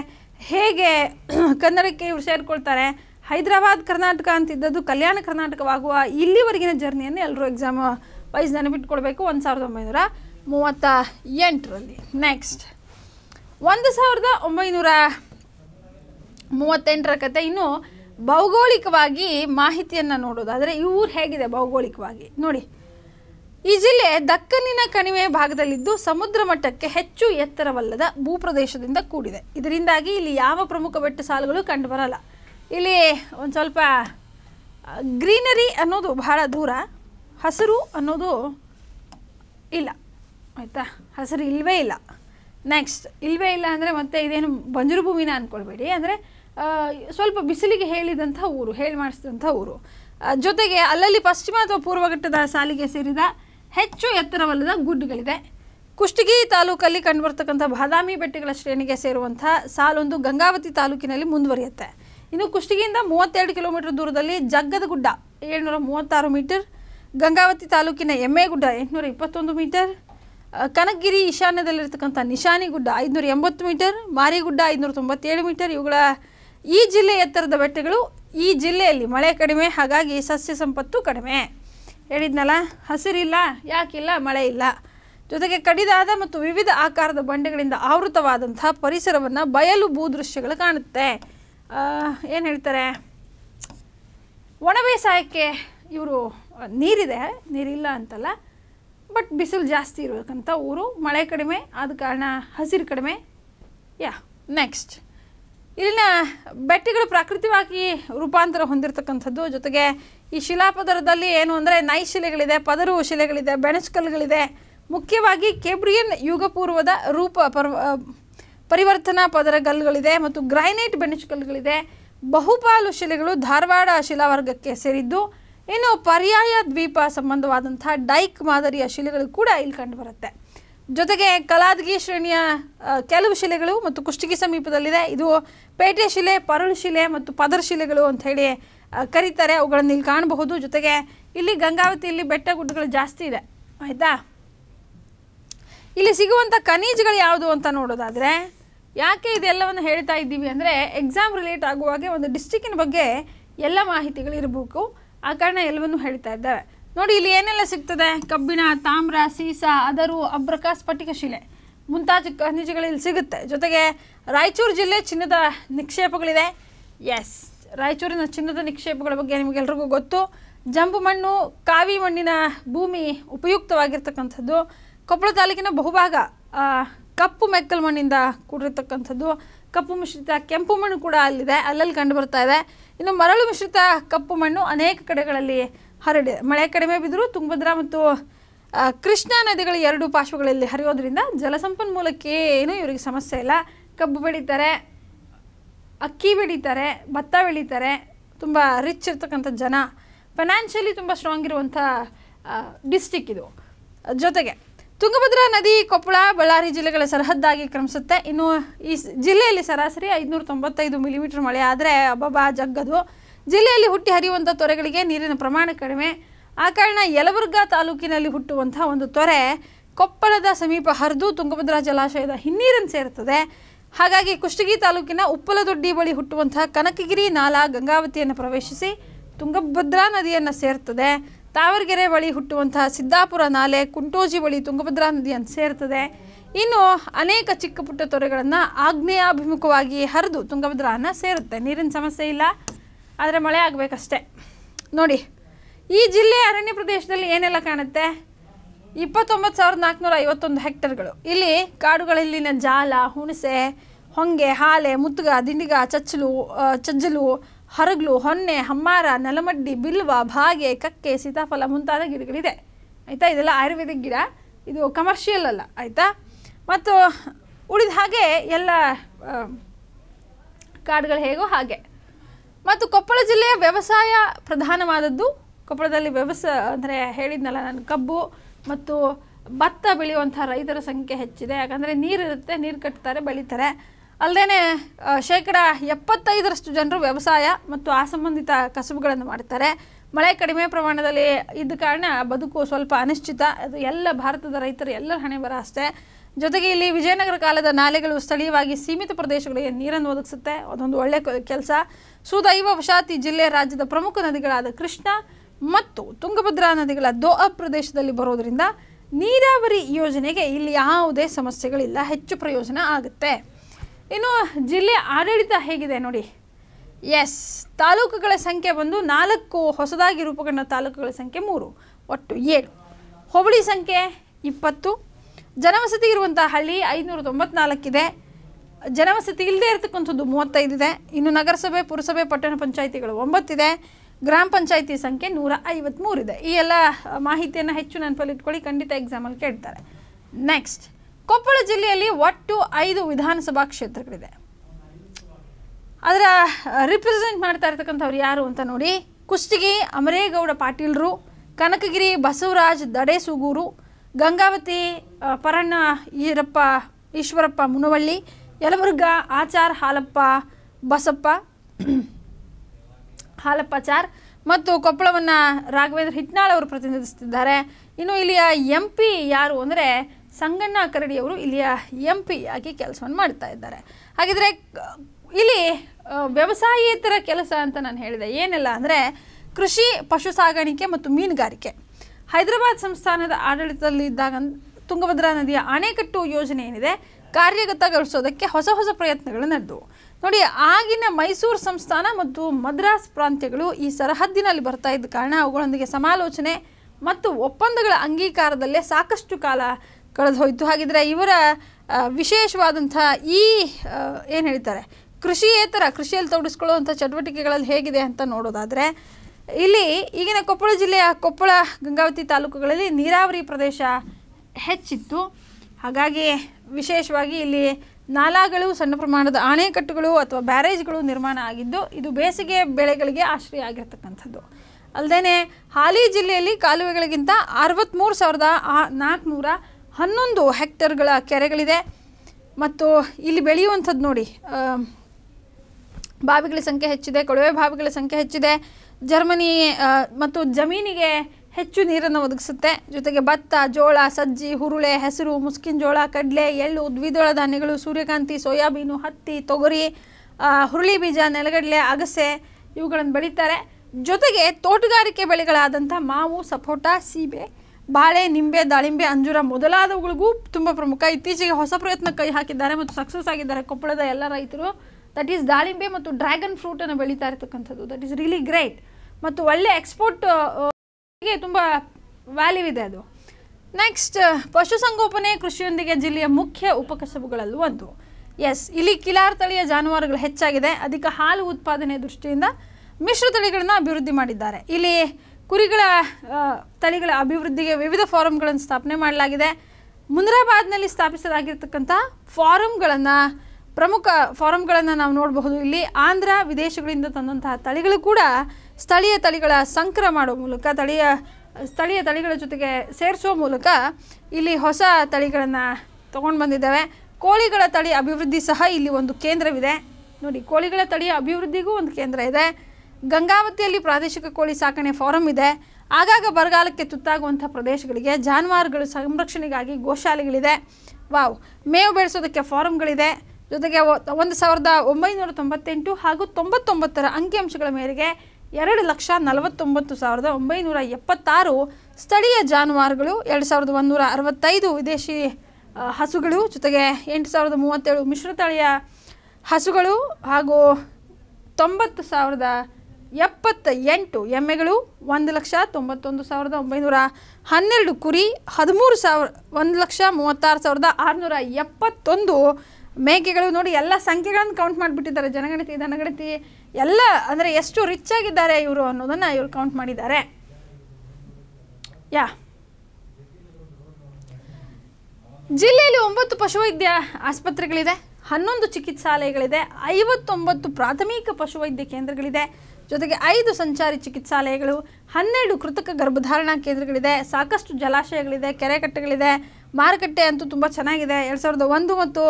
ಹೇಗೆ ಕನ್ನಡಕ್ಕೆ ಇವರು ಸೇರಿಕೊಳ್ತಾರೆ ಹೈದರಾಬಾದ್ ಕರ್ನಾಟಕ ಅಂತಿದ್ದದ್ದು ಕಲ್ಯಾಣ ಕರ್ನಾಟಕವಾಗುವ ಇಲ್ಲಿವರೆಗಿನ ಜರ್ನಿಯನ್ನು ಎಲ್ಲರೂ ಎಕ್ಸಾಮ್ ವೈಸ್ ನೆನಪಿಟ್ಕೊಳ್ಬೇಕು ಒಂದು ಸಾವಿರದ ಒಂಬೈನೂರ ಮೂವತ್ತ ಎಂಟರಲ್ಲಿ ನೆಕ್ಸ್ಟ್ ಒಂದು ಸಾವಿರದ ಒಂಬೈನೂರ ಮೂವತ್ತೆಂಟರ ಕತೆ ಇನ್ನು ಭೌಗೋಳಿಕವಾಗಿ ಮಾಹಿತಿಯನ್ನು ನೋಡೋದಾದರೆ ಈ ಊರು ಹೇಗಿದೆ ಭೌಗೋಳಿಕವಾಗಿ ನೋಡಿ ಈ ಜಿಲ್ಲೆ ದಕ್ಕನಿನ ಕಣಿವೆ ಭಾಗದಲ್ಲಿದ್ದು ಸಮುದ್ರ ಮಟ್ಟಕ್ಕೆ ಹೆಚ್ಚು ಎತ್ತರವಲ್ಲದ ಭೂಪ್ರದೇಶದಿಂದ ಕೂಡಿದೆ ಇದರಿಂದಾಗಿ ಇಲ್ಲಿ ಯಾವ ಪ್ರಮುಖ ಬೆಟ್ಟ ಸಾಲುಗಳು ಕಂಡುಬರಲ್ಲ ಇಲ್ಲಿ ಒಂದು ಸ್ವಲ್ಪ ಗ್ರೀನರಿ ಅನ್ನೋದು ಬಹಳ ದೂರ ಹಸಿರು ಅನ್ನೋದು ಇಲ್ಲ ಆಯಿತಾ ಹಸಿರು ಇಲ್ಲವೇ ಇಲ್ಲ ನೆಕ್ಸ್ಟ್ ಇಲ್ಲವೇ ಇಲ್ಲ ಅಂದರೆ ಮತ್ತೆ ಇದೇನು ಬಂಜರು ಭೂಮಿನ ಅಂದ್ಕೊಳ್ಬೇಡಿ ಅಂದರೆ ಸ್ವಲ್ಪ ಬಿಸಿಲಿಗೆ ಹೇಳಿದಂಥ ಊರು ಹೇಳಿ ಮಾಡಿಸಿದಂಥ ಊರು ಜೊತೆಗೆ ಅಲ್ಲಲ್ಲಿ ಪಶ್ಚಿಮ ಅಥವಾ ಪೂರ್ವಘಟ್ಟದ ಸಾಲಿಗೆ ಸೇರಿದ ಹೆಚ್ಚು ಎತ್ತರವಲ್ಲದ ಗುಡ್ಡುಗಳಿದೆ ಕುಷ್ಟಗಿ ತಾಲೂಕಲ್ಲಿ ಕಂಡುಬರ್ತಕ್ಕಂಥ ಬಾದಾಮಿ ಬೆಟ್ಟಗಳ ಶ್ರೇಣಿಗೆ ಸೇರುವಂಥ ಸಾಲೊಂದು ಗಂಗಾವತಿ ತಾಲೂಕಿನಲ್ಲಿ ಮುಂದುವರಿಯುತ್ತೆ ಇನ್ನು ಕುಷ್ಟಗಿಯಿಂದ ಮೂವತ್ತೆರಡು ಕಿಲೋಮೀಟರ್ ದೂರದಲ್ಲಿ ಜಗ್ಗದ ಗುಡ್ಡ ಏಳ್ನೂರ ಮೂವತ್ತಾರು ಮೀಟರ್ ಗಂಗಾವತಿ ತಾಲೂಕಿನ ಎಮ್ಮೆ ಗುಡ್ಡ ಎಂಟುನೂರ ಇಪ್ಪತ್ತೊಂದು ಮೀಟರ್ ಕನಕಗಿರಿ ಈಶಾನ್ಯದಲ್ಲಿರ್ತಕ್ಕಂಥ ನಿಶಾನಿಗುಡ್ಡ ಐದುನೂರ ಎಂಬತ್ತು ಮೀಟರ್ ಮಾರಿಗುಡ್ಡ ಐದುನೂರ ತೊಂಬತ್ತೇಳು ಮೀಟರ್ ಇವುಗಳ ಈ ಜಿಲ್ಲೆ ಎತ್ತರದ ಬೆಟ್ಟಗಳು ಈ ಜಿಲ್ಲೆಯಲ್ಲಿ ಮಳೆ ಕಡಿಮೆ ಹಾಗಾಗಿ ಸಸ್ಯ ಸಂಪತ್ತು ಕಡಿಮೆ ಹೇಳಿದ್ನಲ್ಲ ಹಸಿರಿಲ್ಲ ಯಾಕಿಲ್ಲ ಮಳೆ ಇಲ್ಲ ಜೊತೆಗೆ ಕಡಿದಾದ ಮತ್ತು ವಿವಿಧ ಆಕಾರದ ಬಂಡೆಗಳಿಂದ ಆವೃತವಾದಂಥ ಪರಿಸರವನ್ನು ಬಯಲು ಭೂದೃಶ್ಯಗಳು ಕಾಣುತ್ತೆ ಏನು ಹೇಳ್ತಾರೆ ಒಣ ಬೇಸಾಯಕ್ಕೆ ಇವರು ನೀರಿದೆ ನೀರಿಲ್ಲ ಅಂತಲ್ಲ ಬಟ್ ಬಿಸಿಲು ಜಾಸ್ತಿ ಇರಬೇಕಂತ ಊರು ಮಳೆ ಕಡಿಮೆ ಆದ ಕಾರಣ ಹಸಿರು ಕಡಿಮೆ ಯಾ ನೆಕ್ಸ್ಟ್ ಇಲ್ಲಿನ ಬೆಟ್ಟಗಳು ಪ್ರಾಕೃತಿಕವಾಗಿ ರೂಪಾಂತರ ಹೊಂದಿರತಕ್ಕಂಥದ್ದು ಜೊತೆಗೆ ಈ ಶಿಲಾಪದರದಲ್ಲಿ ಏನು ಅಂದರೆ ನೈಶಿಲೆಗಳಿದೆ ಪದರು ಶಿಲೆಗಳಿದೆ ಬೆಣಸ್ಕಲ್ಗಳಿದೆ ಮುಖ್ಯವಾಗಿ ಕೇಬ್ರಿಯನ್ ಯುಗಪೂರ್ವದ ರೂಪ ಪರ್ವ ಪರಿವರ್ತನಾ ಪದರಗಲ್ಲುಗಳಿದೆ ಮತ್ತು ಗ್ರೈನೈಟ್ ಬೆಣಸ್ಕಲ್ಗಳಿದೆ ಬಹುಪಾಲು ಶಿಲೆಗಳು ಧಾರವಾಡ ಶಿಲಾವರ್ಗಕ್ಕೆ ಸೇರಿದ್ದು ಇನ್ನು ಪರ್ಯಾಯ ದ್ವೀಪ ಸಂಬಂಧವಾದಂಥ ಡೈಕ್ ಮಾದರಿಯ ಶಿಲೆಗಳು ಕೂಡ ಇಲ್ಲಿ ಕಂಡುಬರುತ್ತೆ ಜೊತೆಗೆ ಕಲಾದಗಿ ಶ್ರೇಣಿಯ ಕೆಲವು ಶಿಲೆಗಳು ಮತ್ತು ಕುಷ್ಟಗಿ ಸಮೀಪದಲ್ಲಿದೆ ಇದು ಪೇಟೆ ಶಿಲೆ ಪರಳು ಶಿಲೆ ಮತ್ತು ಪದರ್ ಶಿಲೆಗಳು ಅಂತ ಹೇಳಿ ಕರೀತಾರೆ ಅವುಗಳನ್ನು ಇಲ್ಲಿ ಕಾಣಬಹುದು ಜೊತೆಗೆ ಇಲ್ಲಿ ಗಂಗಾವತಿಯಲ್ಲಿ ಬೆಟ್ಟ ಗುಡ್ಡಗಳು ಜಾಸ್ತಿ ಇದೆ ಆಯಿತಾ ಇಲ್ಲಿ ಸಿಗುವಂಥ ಖನಿಜಗಳು ಯಾವುದು ಅಂತ ನೋಡೋದಾದರೆ ಯಾಕೆ ಇದೆಲ್ಲವನ್ನು ಹೇಳ್ತಾ ಇದ್ದೀವಿ ಅಂದರೆ ಎಕ್ಸಾಮ್ ರಿಲೇಟ್ ಆಗುವಾಗೆ ಒಂದು ಡಿಸ್ಟಿಕ್ಕಿನ ಬಗ್ಗೆ ಎಲ್ಲ ಮಾಹಿತಿಗಳು ಇರಬೇಕು ಆ ಕಾರಣ ಎಲ್ಲವನ್ನೂ ಹೇಳ್ತಾ ಇದ್ದಾವೆ ನೋಡಿ ಇಲ್ಲಿ ಏನೆಲ್ಲ ಸಿಗ್ತದೆ ಕಬ್ಬಿಣ ತಾಮ್ರ ಸೀಸ ಅದರು ಅಬ್ರಕ ಸ್ಫಟಿಕ ಶಿಲೆ ಮುಂತಾದ ಖನಿಜಗಳಲ್ಲಿ ಸಿಗುತ್ತೆ ಜೊತೆಗೆ ರಾಯಚೂರು ಜಿಲ್ಲೆ ಚಿನ್ನದ ನಿಕ್ಷೇಪಗಳಿದೆ ಎಸ್ ರಾಯಚೂರಿನ ಚಿನ್ನದ ನಿಕ್ಷೇಪಗಳ ಬಗ್ಗೆ ನಿಮಗೆಲ್ರಿಗೂ ಗೊತ್ತು ಜಂಬು ಮಣ್ಣು ಕಾವಿ ಮಣ್ಣಿನ ಭೂಮಿ ಉಪಯುಕ್ತವಾಗಿರ್ತಕ್ಕಂಥದ್ದು ಕೊಪ್ಪಳ ತಾಲೂಕಿನ ಬಹುಭಾಗ ಕಪ್ಪು ಮೆಕ್ಕಲು ಮಣ್ಣಿಂದ ಕೂಡಿರ್ತಕ್ಕಂಥದ್ದು ಕಪ್ಪು ಮಿಶ್ರಿತ ಕೆಂಪು ಮಣ್ಣು ಕೂಡ ಅಲ್ಲಿದೆ ಅಲ್ಲಲ್ಲಿ ಕಂಡು ಬರ್ತಾ ಇದೆ ಇನ್ನು ಮರಳು ಮಿಶ್ರಿತ ಕಪ್ಪು ಮಣ್ಣು ಅನೇಕ ಕಡೆಗಳಲ್ಲಿ ಹರಡಿ ಮಳೆ ಕಡಿಮೆ ಬಿದ್ದರೂ ತುಂಗಭದ್ರಾ ಮತ್ತು ಕೃಷ್ಣಾ ನದಿಗಳ ಎರಡು ಪಾರ್ಶ್ವಗಳಲ್ಲಿ ಹರಿಯೋದ್ರಿಂದ ಜಲಸಂಪನ್ಮೂಲಕ್ಕೆ ಏನು ಇವರಿಗೆ ಸಮಸ್ಯೆ ಇಲ್ಲ ಕಬ್ಬು ಬೆಳೀತಾರೆ ಅಕ್ಕಿ ಬೆಳೀತಾರೆ ಭತ್ತ ಬೆಳೀತಾರೆ ತುಂಬ ರಿಚ್ ಇರ್ತಕ್ಕಂಥ ಜನ ಫೈನಾನ್ಷಿಯಲಿ ತುಂಬ ಸ್ಟ್ರಾಂಗ್ ಇರುವಂಥ ಡಿಸ್ಟಿಕ್ ಇದು ಜೊತೆಗೆ ತುಂಗಭದ್ರಾ ನದಿ ಕೊಪ್ಪಳ ಬಳ್ಳಾರಿ ಜಿಲ್ಲೆಗಳ ಸರಹದ್ದಾಗಿ ಕ್ರಮಿಸುತ್ತೆ ಇನ್ನು ಈ ಜಿಲ್ಲೆಯಲ್ಲಿ ಸರಾಸರಿ ಐದುನೂರ ತೊಂಬತ್ತೈದು ಮಿಲಿಮೀಟರ್ ಮಳೆ ಆದರೆ ಹಬ್ಬ ಜಗ್ಗದು ಜಿಲ್ಲೆಯಲ್ಲಿ ಹುಟ್ಟಿ ಹರಿಯುವಂಥ ತೊರೆಗಳಿಗೆ ನೀರಿನ ಪ್ರಮಾಣ ಕಡಿಮೆ ಆ ಕಾರಣ ಯಲಬುರ್ಗಾ ತಾಲೂಕಿನಲ್ಲಿ ಹುಟ್ಟುವಂಥ ಒಂದು ತೊರೆ ಕೊಪ್ಪಳದ ಸಮೀಪ ಹರಿದು ತುಂಗಭದ್ರಾ ಜಲಾಶಯದ ಹಿನ್ನೀರನ್ನು ಸೇರುತ್ತದೆ ಹಾಗಾಗಿ ಕುಷ್ಟಗಿ ತಾಲೂಕಿನ ಉಪ್ಪಲದೊಡ್ಡಿ ಬಳಿ ಹುಟ್ಟುವಂಥ ಕನಕಗಿರಿ ನಾಲಾ ಗಂಗಾವತಿಯನ್ನು ಪ್ರವೇಶಿಸಿ ತುಂಗಭದ್ರಾ ನದಿಯನ್ನು ಸೇರ್ತದೆ ತಾವರಗೆರೆ ಬಳಿ ಹುಟ್ಟುವಂತಹ ಸಿದ್ದಾಪುರ ನಾಲೆ ಕುಂಟೋಜಿ ಬಳಿ ತುಂಗಭದ್ರಾ ನದಿಯನ್ನು ಸೇರ್ತದೆ ಇನ್ನು ಅನೇಕ ಚಿಕ್ಕ ಪುಟ್ಟ ತೊರೆಗಳನ್ನು ಆಗ್ನೇಯಾಭಿಮುಖವಾಗಿ ಹರಿದು ತುಂಗಭದ್ರಾನ ಸೇರುತ್ತೆ ನೀರಿನ ಸಮಸ್ಯೆ ಇಲ್ಲ ಆದರೆ ಮಳೆ ಆಗಬೇಕಷ್ಟೆ ನೋಡಿ ಈ ಜಿಲ್ಲೆ ಅರಣ್ಯ ಪ್ರದೇಶದಲ್ಲಿ ಏನೆಲ್ಲ ಕಾಣುತ್ತೆ ಇಪ್ಪತ್ತೊಂಬತ್ತು ಸಾವಿರದ ನಾಲ್ಕುನೂರ ಐವತ್ತೊಂದು ಹೆಕ್ಟರ್ಗಳು ಇಲ್ಲಿ ಕಾಡುಗಳಲ್ಲಿನ ಜಾಲ ಹುಣಸೆ ಹೊಂಗೆ ಹಾಲೆ ಮುತ್ತುಗ ದಿಂಡಿಗ ಚಚ್ಚಲು ಚಜ್ಜಲು ಹರಗ್ಲು ಹೊನ್ನೆ ಹಮ್ಮಾರ ನೆಲಮಡ್ಡಿ ಬಿಲ್ವ ಭಾಗೆ ಕಕ್ಕೆ ಸೀತಾಫಲ ಮುಂತಾದ ಗಿಡಗಳಿದೆ ಆಯಿತಾ ಇದೆಲ್ಲ ಆಯುರ್ವೇದಿಕ್ ಗಿಡ ಇದು ಕಮರ್ಷಿಯಲ್ ಅಲ್ಲ ಆಯಿತಾ ಮತ್ತು ಉಳಿದ ಹಾಗೆ ಎಲ್ಲ ಕಾಡುಗಳು ಹೇಗೋ ಹಾಗೆ ಮತ್ತು ಕೊಪ್ಪಳ ಜಿಲ್ಲೆಯ ವ್ಯವಸಾಯ ಪ್ರಧಾನವಾದದ್ದು ಕೊಪ್ಪಳದಲ್ಲಿ ವ್ಯವಸ ಅಂದರೆ ಹೇಳಿದ್ನಲ್ಲ ನಾನು ಕಬ್ಬು ಮತ್ತು ಭತ್ತ ಬೆಳೆಯುವಂಥ ರೈತರ ಸಂಖ್ಯೆ ಹೆಚ್ಚಿದೆ ಯಾಕಂದರೆ ನೀರಿರುತ್ತೆ ನೀರು ಕಟ್ತಾರೆ ಬೆಳೀತಾರೆ ಅಲ್ಲದೇ ಶೇಕಡ ಎಪ್ಪತ್ತೈದರಷ್ಟು ಜನರು ವ್ಯವಸಾಯ ಮತ್ತು ಆ ಕಸುಬುಗಳನ್ನು ಮಾಡುತ್ತಾರೆ ಮಳೆ ಕಡಿಮೆ ಪ್ರಮಾಣದಲ್ಲಿ ಇದ್ದ ಕಾರಣ ಬದುಕು ಸ್ವಲ್ಪ ಅನಿಶ್ಚಿತ ಅದು ಎಲ್ಲ ಭಾರತದ ರೈತರು ಎಲ್ಲರ ಹಣೆ ಬರ ಅಷ್ಟೇ ಜೊತೆಗೆ ಇಲ್ಲಿ ವಿಜಯನಗರ ಕಾಲದ ನಾಲೆಗಳು ಸ್ಥಳೀಯವಾಗಿ ಸೀಮಿತ ಪ್ರದೇಶಗಳಿಗೆ ನೀರನ್ನು ಒದಗಿಸುತ್ತೆ ಅದೊಂದು ಒಳ್ಳೆಯ ಕೆಲಸ ಸುದೈವ ವಶಾತಿ ಜಿಲ್ಲೆ ರಾಜ್ಯದ ಪ್ರಮುಖ ನದಿಗಳಾದ ಕೃಷ್ಣ ಮತ್ತು ತುಂಗಭದ್ರಾ ನದಿಗಳ ದೋಹ ಪ್ರದೇಶದಲ್ಲಿ ಬರೋದರಿಂದ ನೀರಾವರಿ ಯೋಜನೆಗೆ ಇಲ್ಲಿ ಯಾವುದೇ ಸಮಸ್ಯೆಗಳಿಲ್ಲ ಹೆಚ್ಚು ಪ್ರಯೋಜನ ಆಗುತ್ತೆ ಇನ್ನು ಜಿಲ್ಲೆ ಆಡಳಿತ ಹೇಗಿದೆ ನೋಡಿ ಎಸ್ ತಾಲೂಕುಗಳ ಸಂಖ್ಯೆ ಬಂದು ನಾಲ್ಕು ಹೊಸದಾಗಿ ರೂಪುಗೊಂಡ ತಾಲೂಕುಗಳ ಸಂಖ್ಯೆ ಮೂರು ಒಟ್ಟು ಏಳು ಹೋಬಳಿ ಸಂಖ್ಯೆ ಇಪ್ಪತ್ತು ಜನವಸತಿ ಇರುವಂಥ ಹಳ್ಳಿ ಐದುನೂರ ತೊಂಬತ್ನಾಲ್ಕಿದೆ ಜನವಸತಿ ಇಲ್ಲದೇ ಇರತಕ್ಕಂಥದ್ದು ಮೂವತ್ತೈದಿದೆ ಇನ್ನು ನಗರಸಭೆ ಪುರಸಭೆ ಪಟ್ಟಣ ಪಂಚಾಯಿತಿಗಳು ಒಂಬತ್ತಿದೆ ಗ್ರಾಮ ಪಂಚಾಯಿತಿ ಸಂಖ್ಯೆ ನೂರ ಐವತ್ತ್ಮೂರಿದೆ ಈ ಎಲ್ಲ ಮಾಹಿತಿಯನ್ನು ಹೆಚ್ಚು ಇಟ್ಕೊಳ್ಳಿ ಖಂಡಿತ ಎಕ್ಸಾಮಲ್ಲಿ ಕೇಳ್ತಾರೆ ನೆಕ್ಸ್ಟ್ ಕೊಪ್ಪಳ ಜಿಲ್ಲೆಯಲ್ಲಿ ಒಟ್ಟು ಐದು ವಿಧಾನಸಭಾ ಕ್ಷೇತ್ರಗಳಿದೆ ಅದರ ರಿಪ್ರೆಸೆಂಟ್ ಮಾಡ್ತಾ ಇರ್ತಕ್ಕಂಥವ್ರು ಯಾರು ಅಂತ ನೋಡಿ ಕುಸ್ತಿಗಿ ಅಮರೇಗೌಡ ಪಾಟೀಲ್ರು ಕನಕಗಿರಿ ಬಸವರಾಜ್ ದಡೇಸೂಗೂರು ಗಂಗಾವತಿ ಪರಣ್ಣ ಈರಪ್ಪ ಈಶ್ವರಪ್ಪ ಮುನವಳ್ಳಿ ಯಲಬುರ್ಗ ಆಚಾರ್ ಹಾಲಪ್ಪ ಬಸಪ್ಪ ಹಾಲಪ್ಪಾಚಾರ್ ಮತ್ತು ಕೊಪ್ಪಳವನ್ನು ರಾಘವೇಂದ್ರ ಹಿಟ್ನಾಳ್ ಅವರು ಪ್ರತಿನಿಧಿಸ್ತಿದ್ದಾರೆ ಇನ್ನು ಇಲ್ಲಿಯ ಎಂ ಪಿ ಯಾರು ಅಂದರೆ ಸಂಗಣ್ಣ ಕರಡಿಯವರು ಇಲ್ಲಿಯ ಎಂ ಪಿ ಆಗಿ ಕೆಲಸವನ್ನು ಮಾಡ್ತಾ ಇದ್ದಾರೆ ಹಾಗಿದ್ರೆ ಇಲ್ಲಿ ವ್ಯವಸಾಯೇತರ ಕೆಲಸ ಅಂತ ನಾನು ಹೇಳಿದೆ ಏನೆಲ್ಲ ಅಂದರೆ ಕೃಷಿ ಪಶು ಸಾಗಾಣಿಕೆ ಮತ್ತು ಮೀನುಗಾರಿಕೆ ಹೈದರಾಬಾದ್ ಸಂಸ್ಥಾನದ ಆಡಳಿತದಲ್ಲಿದ್ದಾಗ ತುಂಗಭದ್ರಾ ನದಿಯ ಅಣೆಕಟ್ಟು ಯೋಜನೆ ಏನಿದೆ ಕಾರ್ಯಗತಗೊಳಿಸೋದಕ್ಕೆ ಹೊಸ ಹೊಸ ಪ್ರಯತ್ನಗಳು ನಡೆದವು ನೋಡಿ ಆಗಿನ ಮೈಸೂರು ಸಂಸ್ಥಾನ ಮತ್ತು ಮದ್ರಾಸ್ ಪ್ರಾಂತ್ಯಗಳು ಈ ಸರಹದ್ದಿನಲ್ಲಿ ಬರ್ತಾ ಇದ್ದ ಕಾರಣ ಅವುಗಳೊಂದಿಗೆ ಸಮಾಲೋಚನೆ ಮತ್ತು ಒಪ್ಪಂದಗಳ ಅಂಗೀಕಾರದಲ್ಲೇ ಸಾಕಷ್ಟು ಕಾಲ ಕಳೆದು ಹೋಯಿತು ಹಾಗಿದ್ರೆ ಇವರ ವಿಶೇಷವಾದಂಥ ಈ ಏನು ಹೇಳ್ತಾರೆ ಕೃಷಿಯೇತರ ಕೃಷಿಯಲ್ಲಿ ತೊಡಗಿಸ್ಕೊಳ್ಳುವಂಥ ಚಟುವಟಿಕೆಗಳಲ್ಲಿ ಹೇಗಿದೆ ಅಂತ ನೋಡೋದಾದರೆ ಇಲ್ಲಿ ಈಗಿನ ಕೊಪ್ಪಳ ಜಿಲ್ಲೆಯ ಕೊಪ್ಪಳ ಗಂಗಾವತಿ ತಾಲೂಕುಗಳಲ್ಲಿ ನೀರಾವರಿ ಪ್ರದೇಶ ಹೆಚ್ಚಿತ್ತು ಹಾಗಾಗಿ ವಿಶೇಷವಾಗಿ ಇಲ್ಲಿ ನಾಲಾಗಳು ಸಣ್ಣ ಪ್ರಮಾಣದ ಆಣೆಕಟ್ಟುಗಳು ಅಥವಾ ಬ್ಯಾರೇಜ್ಗಳು ನಿರ್ಮಾಣ ಆಗಿದ್ದು ಇದು ಬೇಸಿಗೆ ಬೆಳೆಗಳಿಗೆ ಆಶ್ರಯ ಆಗಿರ್ತಕ್ಕಂಥದ್ದು ಅಲ್ಲದೇ ಹಾಲಿ ಜಿಲ್ಲೆಯಲ್ಲಿ ಕಾಲುವೆಗಳಿಗಿಂತ ಅರವತ್ತ್ಮೂರು ಸಾವಿರದ ಆ ನಾಲ್ಕುನೂರ ಹನ್ನೊಂದು ಹೆಕ್ಟರ್ಗಳ ಕೆರೆಗಳಿದೆ ಮತ್ತು ಇಲ್ಲಿ ಬೆಳೆಯುವಂಥದ್ದು ನೋಡಿ ಬಾವಿಗಳ ಸಂಖ್ಯೆ ಹೆಚ್ಚಿದೆ ಕೊಳವೆ ಬಾವಿಗಳ ಸಂಖ್ಯೆ ಹೆಚ್ಚಿದೆ ಜರ್ಮನಿ ಮತ್ತು ಜಮೀನಿಗೆ ಹೆಚ್ಚು ನೀರನ್ನು ಒದಗಿಸುತ್ತೆ ಜೊತೆಗೆ ಭತ್ತ ಜೋಳ ಸಜ್ಜಿ ಹುರುಳೆ ಹೆಸರು ಮುಸ್ಕಿನ ಜೋಳ ಕಡಲೆ ಎಳ್ಳು ದ್ವಿದಳ ಧಾನ್ಯಗಳು ಸೂರ್ಯಕಾಂತಿ ಸೋಯಾಬೀನು ಹತ್ತಿ ತೊಗರಿ ಹುರುಳಿ ಬೀಜ ನೆಲಗಡಲೆ ಅಗಸೆ ಇವುಗಳನ್ನು ಬೆಳೀತಾರೆ ಜೊತೆಗೆ ತೋಟಗಾರಿಕೆ ಬೆಳೆಗಳಾದಂಥ ಮಾವು ಸಪೋಟ ಸೀಬೆ ಬಾಳೆ ನಿಂಬೆ ದಾಳಿಂಬೆ ಅಂಜೂರ ಮೊದಲಾದವುಗಳಿಗೂ ತುಂಬ ಪ್ರಮುಖ ಇತ್ತೀಚೆಗೆ ಹೊಸ ಪ್ರಯತ್ನ ಕೈ ಹಾಕಿದ್ದಾರೆ ಮತ್ತು ಸಕ್ಸಸ್ ಆಗಿದ್ದಾರೆ ಕೊಪ್ಪಳದ ಎಲ್ಲ ರೈತರು ದಟ್ ಈಸ್ ದಾಳಿಂಬೆ ಮತ್ತು ಡ್ರ್ಯಾಗನ್ ಫ್ರೂಟನ್ನು ಬೆಳೀತಾ ಇರತಕ್ಕಂಥದ್ದು ದಟ್ ಈಸ್ ರಿಯಲಿ ಗ್ರೇಟ್ ಮತ್ತು ಒಳ್ಳೆ ಎಕ್ಸ್ಪೋರ್ಟ್ ತುಂಬ ವ್ಯಾಲ್ಯೂ ಇದೆ ಅದು ನೆಕ್ಸ್ಟ್ ಪಶುಸಂಗೋಪನೆ ಕೃಷಿಯೊಂದಿಗೆ ಜಿಲ್ಲೆಯ ಮುಖ್ಯ ಉಪಕಸಬುಗಳಲ್ಲೂ ಒಂದು ಎಸ್ ಇಲ್ಲಿ ಕಿಲಾರ್ ತಳಿಯ ಜಾನುವಾರುಗಳು ಹೆಚ್ಚಾಗಿದೆ ಅಧಿಕ ಹಾಲು ಉತ್ಪಾದನೆ ದೃಷ್ಟಿಯಿಂದ ಮಿಶ್ರ ತಳಿಗಳನ್ನು ಅಭಿವೃದ್ಧಿ ಮಾಡಿದ್ದಾರೆ ಇಲ್ಲಿ ಕುರಿಗಳ ತಳಿಗಳ ಅಭಿವೃದ್ಧಿಗೆ ವಿವಿಧ ಫಾರಂಗಳನ್ನು ಸ್ಥಾಪನೆ ಮಾಡಲಾಗಿದೆ ಮುಂದ್ರಾಬಾದ್ನಲ್ಲಿ ಸ್ಥಾಪಿಸಲಾಗಿರ್ತಕ್ಕಂಥ ಫಾರಂಗಳನ್ನು ಪ್ರಮುಖ ಫಾರಂಗಳನ್ನು ನಾವು ನೋಡಬಹುದು ಇಲ್ಲಿ ಆಂಧ್ರ ವಿದೇಶಗಳಿಂದ ತಂದಂತಹ ತಳಿಗಳು ಕೂಡ ಸ್ಥಳೀಯ ತಳಿಗಳ ಸಂಕ್ರ ಮಾಡೋ ಮೂಲಕ ತಳಿಯ ಸ್ಥಳೀಯ ತಳಿಗಳ ಜೊತೆಗೆ ಸೇರಿಸೋ ಮೂಲಕ ಇಲ್ಲಿ ಹೊಸ ತಳಿಗಳನ್ನು ತೊಗೊಂಡು ಬಂದಿದ್ದಾವೆ ಕೋಳಿಗಳ ತಳಿ ಅಭಿವೃದ್ಧಿ ಸಹ ಇಲ್ಲಿ ಒಂದು ಕೇಂದ್ರವಿದೆ ನೋಡಿ ಕೋಳಿಗಳ ತಳಿಯ ಅಭಿವೃದ್ಧಿಗೂ ಒಂದು ಕೇಂದ್ರ ಇದೆ ಗಂಗಾವತಿಯಲ್ಲಿ ಪ್ರಾದೇಶಿಕ ಕೋಳಿ ಸಾಕಣೆ ಫಾರಂ ಇದೆ ಆಗಾಗ ಬರಗಾಲಕ್ಕೆ ತುತ್ತಾಗುವಂಥ ಪ್ರದೇಶಗಳಿಗೆ ಜಾನುವಾರುಗಳು ಸಂರಕ್ಷಣೆಗಾಗಿ ಗೋಶಾಲೆಗಳಿದೆ ವಾವ್ ಮೇವು ಬೆಳೆಸೋದಕ್ಕೆ ಫಾರಂಗಳಿದೆ ಜೊತೆಗೆ ಒಂದು ಸಾವಿರದ ಒಂಬೈನೂರ ತೊಂಬತ್ತೆಂಟು ಹಾಗೂ ತೊಂಬತ್ತೊಂಬತ್ತರ ಅಂಕಿಅಂಶಗಳ ಮೇರೆಗೆ ಎರಡು ಲಕ್ಷ ನಲವತ್ತೊಂಬತ್ತು ಸಾವಿರದ ಒಂಬೈನೂರ ಎಪ್ಪತ್ತಾರು ಸ್ಥಳೀಯ ಜಾನುವಾರುಗಳು ಎರಡು ಸಾವಿರದ ಒಂದೂರ ಅರವತ್ತೈದು ವಿದೇಶಿ ಹಸುಗಳು ಜೊತೆಗೆ ಎಂಟು ಸಾವಿರದ ಮೂವತ್ತೇಳು ಮಿಶ್ರತಳಿಯ ಹಸುಗಳು ಹಾಗೂ ತೊಂಬತ್ತು ಸಾವಿರದ ಎಪ್ಪತ್ತ ಎಂಟು ಎಮ್ಮೆಗಳು ಒಂದು ಲಕ್ಷ ತೊಂಬತ್ತೊಂದು ಸಾವಿರದ ಒಂಬೈನೂರ ಹನ್ನೆರಡು ಕುರಿ ಹದಿಮೂರು ಸಾವಿರ ಒಂದು ಲಕ್ಷ ಮೂವತ್ತಾರು ಸಾವಿರದ ಆರುನೂರ ಎಪ್ಪತ್ತೊಂದು ಮೇಕೆಗಳು ನೋಡಿ ಎಲ್ಲ ಸಂಖ್ಯೆಗಳನ್ನು ಕೌಂಟ್ ಮಾಡಿಬಿಟ್ಟಿದ್ದಾರೆ ಜನಗಣತಿ ಧನಗಣತಿ ಎಲ್ಲ ಅಂದರೆ ಎಷ್ಟು ರಿಚ್ ಆಗಿದ್ದಾರೆ ಇವರು ಅನ್ನೋದನ್ನು ಇವರು ಕೌಂಟ್ ಮಾಡಿದ್ದಾರೆ ಯಾ ಜಿಲ್ಲೆಯಲ್ಲಿ ಒಂಬತ್ತು ಪಶುವೈದ್ಯ ಆಸ್ಪತ್ರೆಗಳಿದೆ ಹನ್ನೊಂದು ಚಿಕಿತ್ಸಾಲಯಗಳಿದೆ ಐವತ್ತೊಂಬತ್ತು ಪ್ರಾಥಮಿಕ ಪಶುವೈದ್ಯ ಕೇಂದ್ರಗಳಿದೆ ಜೊತೆಗೆ ಐದು ಸಂಚಾರಿ ಚಿಕಿತ್ಸಾಲಯಗಳು ಹನ್ನೆರಡು ಕೃತಕ ಗರ್ಭಧಾರಣಾ ಕೇಂದ್ರಗಳಿದೆ ಸಾಕಷ್ಟು ಜಲಾಶಯಗಳಿದೆ ಕೆರೆಕಟ್ಟೆಗಳಿದೆ ಮಾರುಕಟ್ಟೆ ಅಂತೂ ತುಂಬ ಚೆನ್ನಾಗಿದೆ ಎರಡು ಸಾವಿರದ ಒಂದು ಮತ್ತು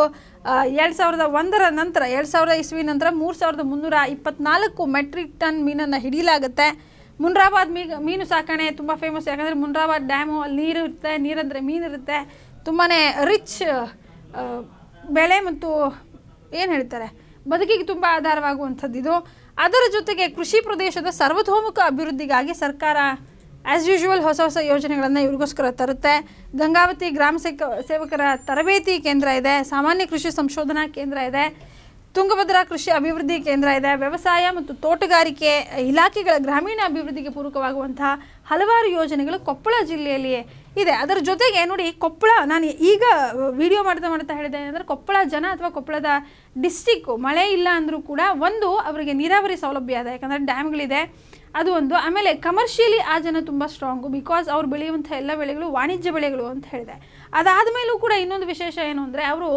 ಎರಡು ಸಾವಿರದ ಒಂದರ ನಂತರ ಎರಡು ಸಾವಿರದ ಇಸ್ವಿ ನಂತರ ಮೂರು ಸಾವಿರದ ಮುನ್ನೂರ ಇಪ್ಪತ್ನಾಲ್ಕು ಮೆಟ್ರಿಕ್ ಟನ್ ಮೀನನ್ನು ಹಿಡಿಯಲಾಗುತ್ತೆ ಮುನ್ರಾಬಾದ್ ಮೀ ಮೀನು ಸಾಕಣೆ ತುಂಬ ಫೇಮಸ್ ಯಾಕಂದರೆ ಮುನ್ರಾಬಾದ್ ಡ್ಯಾಮು ಅಲ್ಲಿ ನೀರು ಇರುತ್ತೆ ನೀರಂದರೆ ಮೀನಿರುತ್ತೆ ತುಂಬಾ ರಿಚ್ ಬೆಳೆ ಮತ್ತು ಏನು ಹೇಳ್ತಾರೆ ಬದುಕಿಗೆ ತುಂಬ ಆಧಾರವಾಗುವಂಥದ್ದು ಇದು ಅದರ ಜೊತೆಗೆ ಕೃಷಿ ಪ್ರದೇಶದ ಸರ್ವತೋಮುಖ ಅಭಿವೃದ್ಧಿಗಾಗಿ ಸರ್ಕಾರ ಆ್ಯಸ್ ಯೂಶುವಲ್ ಹೊಸ ಹೊಸ ಯೋಜನೆಗಳನ್ನು ಇವರಿಗೋಸ್ಕರ ತರುತ್ತೆ ಗಂಗಾವತಿ ಗ್ರಾಮ ಸೇವಕರ ತರಬೇತಿ ಕೇಂದ್ರ ಇದೆ ಸಾಮಾನ್ಯ ಕೃಷಿ ಸಂಶೋಧನಾ ಕೇಂದ್ರ ಇದೆ ತುಂಗಭದ್ರಾ ಕೃಷಿ ಅಭಿವೃದ್ಧಿ ಕೇಂದ್ರ ಇದೆ ವ್ಯವಸಾಯ ಮತ್ತು ತೋಟಗಾರಿಕೆ ಇಲಾಖೆಗಳ ಗ್ರಾಮೀಣ ಅಭಿವೃದ್ಧಿಗೆ ಪೂರಕವಾಗುವಂತಹ ಹಲವಾರು ಯೋಜನೆಗಳು ಕೊಪ್ಪಳ ಜಿಲ್ಲೆಯಲ್ಲಿಯೇ ಇದೆ ಅದರ ಜೊತೆಗೆ ನೋಡಿ ಕೊಪ್ಪಳ ನಾನು ಈಗ ವಿಡಿಯೋ ಮಾಡ್ತಾ ಮಾಡ್ತಾ ಹೇಳಿದೆ ಏನಂದರೆ ಕೊಪ್ಪಳ ಜನ ಅಥವಾ ಕೊಪ್ಪಳದ ಡಿಸ್ಟಿಕ್ಕು ಮಳೆ ಇಲ್ಲ ಅಂದರೂ ಕೂಡ ಒಂದು ಅವರಿಗೆ ನೀರಾವರಿ ಸೌಲಭ್ಯ ಇದೆ ಯಾಕಂದರೆ ಡ್ಯಾಮ್ಗಳಿದೆ ಅದು ಒಂದು ಆಮೇಲೆ ಕಮರ್ಷಿಯಲಿ ಆ ಜನ ತುಂಬ ಸ್ಟ್ರಾಂಗು ಬಿಕಾಸ್ ಅವ್ರು ಬೆಳೆಯುವಂಥ ಎಲ್ಲ ಬೆಳೆಗಳು ವಾಣಿಜ್ಯ ಬೆಳೆಗಳು ಅಂತ ಹೇಳಿದೆ ಅದಾದ ಮೇಲೂ ಕೂಡ ಇನ್ನೊಂದು ವಿಶೇಷ ಏನು ಅಂದರೆ ಅವರು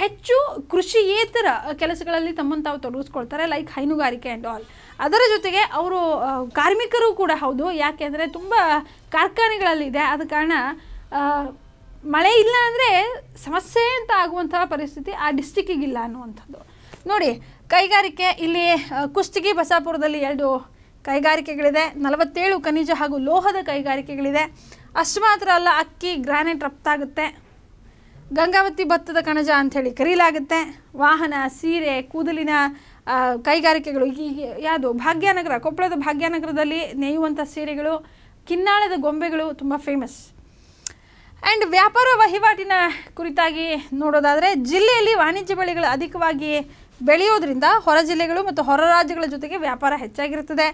ಹೆಚ್ಚು ಕೃಷಿಯೇತರ ಕೆಲಸಗಳಲ್ಲಿ ತಮ್ಮನ್ನು ತಾವು ತೊಡಗಿಸ್ಕೊಳ್ತಾರೆ ಲೈಕ್ ಹೈನುಗಾರಿಕೆ ಆ್ಯಂಡ್ ಆಲ್ ಅದರ ಜೊತೆಗೆ ಅವರು ಕಾರ್ಮಿಕರು ಕೂಡ ಹೌದು ಯಾಕೆಂದರೆ ತುಂಬ ಕಾರ್ಖಾನೆಗಳಲ್ಲಿದೆ ಆದ ಕಾರಣ ಮಳೆ ಇಲ್ಲ ಅಂದರೆ ಸಮಸ್ಯೆ ಅಂತ ಆಗುವಂತಹ ಪರಿಸ್ಥಿತಿ ಆ ಡಿಸ್ಟಿಕ್ಕಿಗಿಲ್ಲ ಅನ್ನುವಂಥದ್ದು ನೋಡಿ ಕೈಗಾರಿಕೆ ಇಲ್ಲಿ ಕುಸ್ತಿಗಿ ಬಸಾಪುರದಲ್ಲಿ ಎರಡು ಕೈಗಾರಿಕೆಗಳಿದೆ ನಲವತ್ತೇಳು ಖನಿಜ ಹಾಗೂ ಲೋಹದ ಕೈಗಾರಿಕೆಗಳಿದೆ ಅಷ್ಟು ಮಾತ್ರ ಅಲ್ಲ ಅಕ್ಕಿ ಗ್ರಾನೈಟ್ ರಫ್ತಾಗುತ್ತೆ ಗಂಗಾವತಿ ಭತ್ತದ ಕಣಜ ಅಂಥೇಳಿ ಕರೀಲಾಗುತ್ತೆ ವಾಹನ ಸೀರೆ ಕೂದಲಿನ ಕೈಗಾರಿಕೆಗಳು ಹೀಗೆ ಯಾವುದು ಭಾಗ್ಯನಗರ ಕೊಪ್ಪಳದ ಭಾಗ್ಯನಗರದಲ್ಲಿ ನೇಯುವಂಥ ಸೀರೆಗಳು ಕಿನ್ನಾಳದ ಗೊಂಬೆಗಳು ತುಂಬ ಫೇಮಸ್ ಆ್ಯಂಡ್ ವ್ಯಾಪಾರ ವಹಿವಾಟಿನ ಕುರಿತಾಗಿ ನೋಡೋದಾದರೆ ಜಿಲ್ಲೆಯಲ್ಲಿ ವಾಣಿಜ್ಯ ಬೆಳೆಗಳು ಅಧಿಕವಾಗಿ ಬೆಳೆಯೋದ್ರಿಂದ ಹೊರ ಜಿಲ್ಲೆಗಳು ಮತ್ತು ಹೊರ ರಾಜ್ಯಗಳ ಜೊತೆಗೆ ವ್ಯಾಪಾರ ಹೆಚ್ಚಾಗಿರುತ್ತದೆ